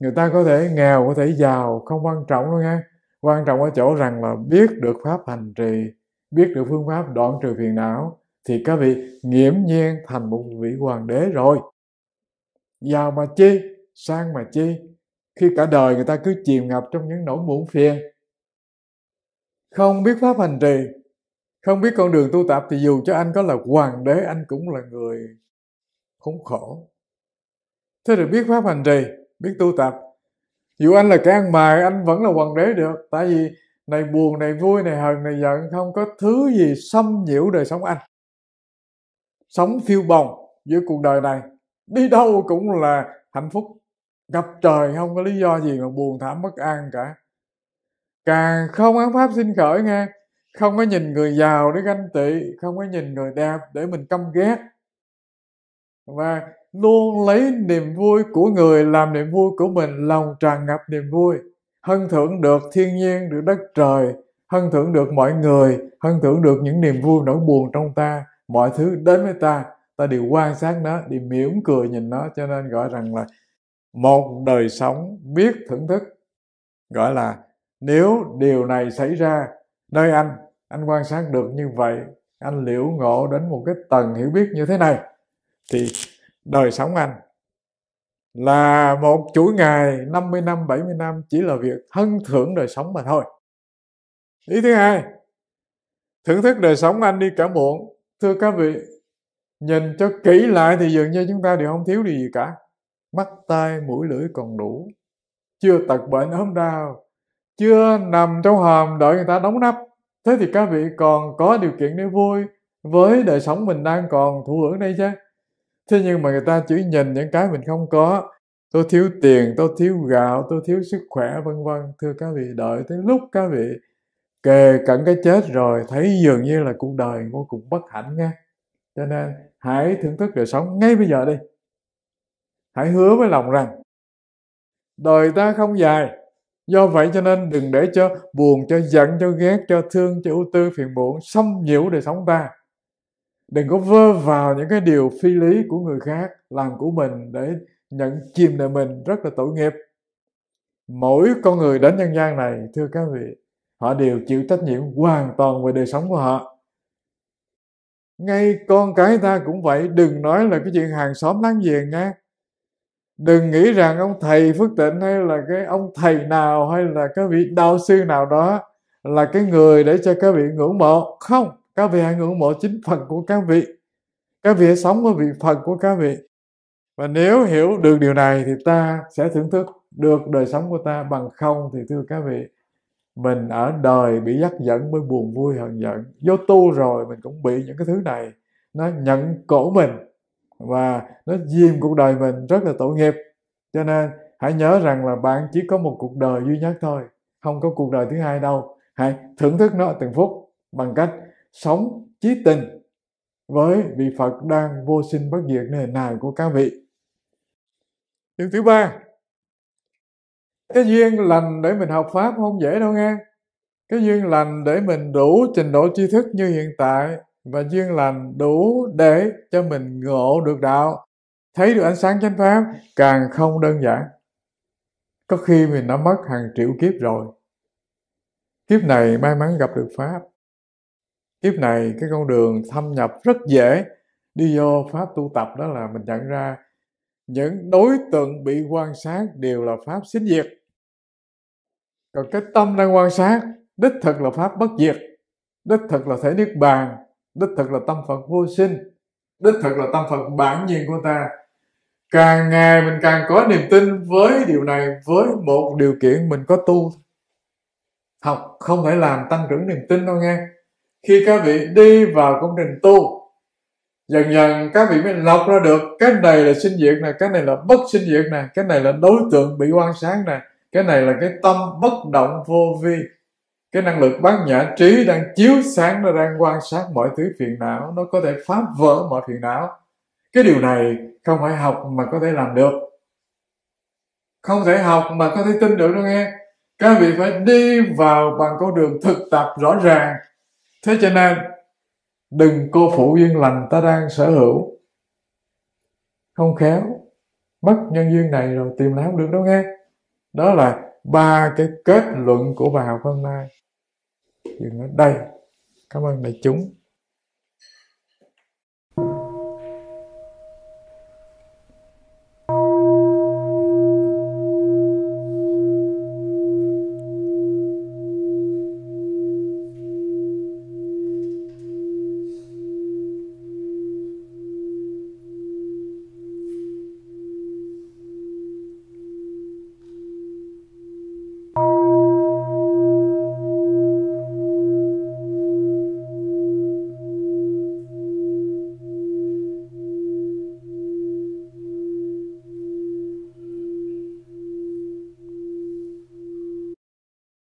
người ta có thể nghèo có thể giàu không quan trọng đâu nghe quan trọng ở chỗ rằng là biết được pháp hành trì biết được phương pháp đoạn trừ phiền não thì các vị nghiễm nhiên thành một vị hoàng đế rồi giàu mà chi sang mà chi khi cả đời người ta cứ chìm ngập trong những nỗi muộn phiền không biết pháp hành trì không biết con đường tu tập thì dù cho anh có là hoàng đế anh cũng là người khốn khổ thế rồi biết pháp hành trì biết tu tập dù anh là kẻ ăn mài anh vẫn là hoàng đế được tại vì này buồn này vui này hờn này giận không có thứ gì xâm nhiễu đời sống anh sống phiêu bồng giữa cuộc đời này đi đâu cũng là hạnh phúc gặp trời không có lý do gì mà buồn thảm bất an cả càng không án pháp sinh khởi nghe không có nhìn người giàu để ganh tị không có nhìn người đẹp để mình căm ghét và luôn lấy niềm vui của người làm niềm vui của mình lòng tràn ngập niềm vui hân thưởng được thiên nhiên được đất trời hân thưởng được mọi người hân thưởng được những niềm vui nỗi buồn trong ta mọi thứ đến với ta ta đều quan sát nó đều mỉm cười nhìn nó cho nên gọi rằng là một đời sống biết thưởng thức gọi là nếu điều này xảy ra nơi anh anh quan sát được như vậy anh liễu ngộ đến một cái tầng hiểu biết như thế này thì đời sống anh là một chuỗi ngày 50 năm 70 năm chỉ là việc hân thưởng đời sống mà thôi ý thứ hai thưởng thức đời sống anh đi cả muộn thưa các vị nhìn cho kỹ lại thì dường như chúng ta đều không thiếu điều gì cả mắt tai mũi lưỡi còn đủ chưa tật bệnh ốm đau chưa nằm trong hòm đợi người ta đóng nắp thế thì các vị còn có điều kiện để vui với đời sống mình đang còn thụ hưởng đây chứ thế nhưng mà người ta chỉ nhìn những cái mình không có tôi thiếu tiền tôi thiếu gạo tôi thiếu sức khỏe vân vân thưa các vị đợi tới lúc các vị kề cận cái chết rồi thấy dường như là cuộc đời vô cùng bất hạnh nha cho nên hãy thưởng thức đời sống ngay bây giờ đi hãy hứa với lòng rằng đời ta không dài do vậy cho nên đừng để cho buồn cho giận cho ghét cho thương cho ưu tư phiền muộn xâm nhiễu đời sống ta đừng có vơ vào những cái điều phi lý của người khác làm của mình để nhận chìm đời mình rất là tội nghiệp mỗi con người đến nhân gian này thưa các vị họ đều chịu trách nhiệm hoàn toàn về đời sống của họ ngay con cái ta cũng vậy đừng nói là cái chuyện hàng xóm láng giềng nha đừng nghĩ rằng ông thầy phước tịnh hay là cái ông thầy nào hay là cái vị đạo sư nào đó là cái người để cho các vị ngưỡng mộ không các vị hãy ngưỡng mộ chính phần của các vị các vị hãy sống với vị phần của các vị và nếu hiểu được điều này thì ta sẽ thưởng thức được đời sống của ta bằng không thì thưa các vị mình ở đời bị dắt dẫn mới buồn vui hận giận vô tu rồi mình cũng bị những cái thứ này nó nhận cổ mình và nó dìm cuộc đời mình rất là tội nghiệp cho nên hãy nhớ rằng là bạn chỉ có một cuộc đời duy nhất thôi không có cuộc đời thứ hai đâu hãy thưởng thức nó từng phút bằng cách sống chí tình với vị Phật đang vô sinh bất diệt nền này của các vị. Điều thứ ba, cái duyên lành để mình học Pháp không dễ đâu nghe. Cái duyên lành để mình đủ trình độ tri thức như hiện tại và duyên lành đủ để cho mình ngộ được đạo thấy được ánh sáng chánh pháp càng không đơn giản có khi mình đã mất hàng triệu kiếp rồi kiếp này may mắn gặp được pháp kiếp này cái con đường thâm nhập rất dễ đi vô pháp tu tập đó là mình nhận ra những đối tượng bị quan sát đều là pháp xính diệt còn cái tâm đang quan sát đích thực là pháp bất diệt đích thực là thể niết bàn đích thực là tâm phận vô sinh đích thực là tâm phận bản nhiên của ta càng ngày mình càng có niềm tin với điều này với một điều kiện mình có tu học không phải làm tăng trưởng niềm tin đâu nghe khi các vị đi vào công trình tu dần dần các vị mới lọc ra được cái này là sinh diệt này cái này là bất sinh diệt này cái này là đối tượng bị quan sáng nè, cái này là cái tâm bất động vô vi cái năng lực bát nhã trí đang chiếu sáng nó đang quan sát mọi thứ phiền não nó có thể phá vỡ mọi phiền não cái điều này không phải học mà có thể làm được không thể học mà có thể tin được đâu nghe các vị phải đi vào bằng con đường thực tập rõ ràng thế cho nên đừng cô phụ duyên lành ta đang sở hữu không khéo mất nhân duyên này rồi tìm lại không được đâu nghe đó là ba cái kết luận của bài học hôm nay dừng ở đây cảm ơn đại chúng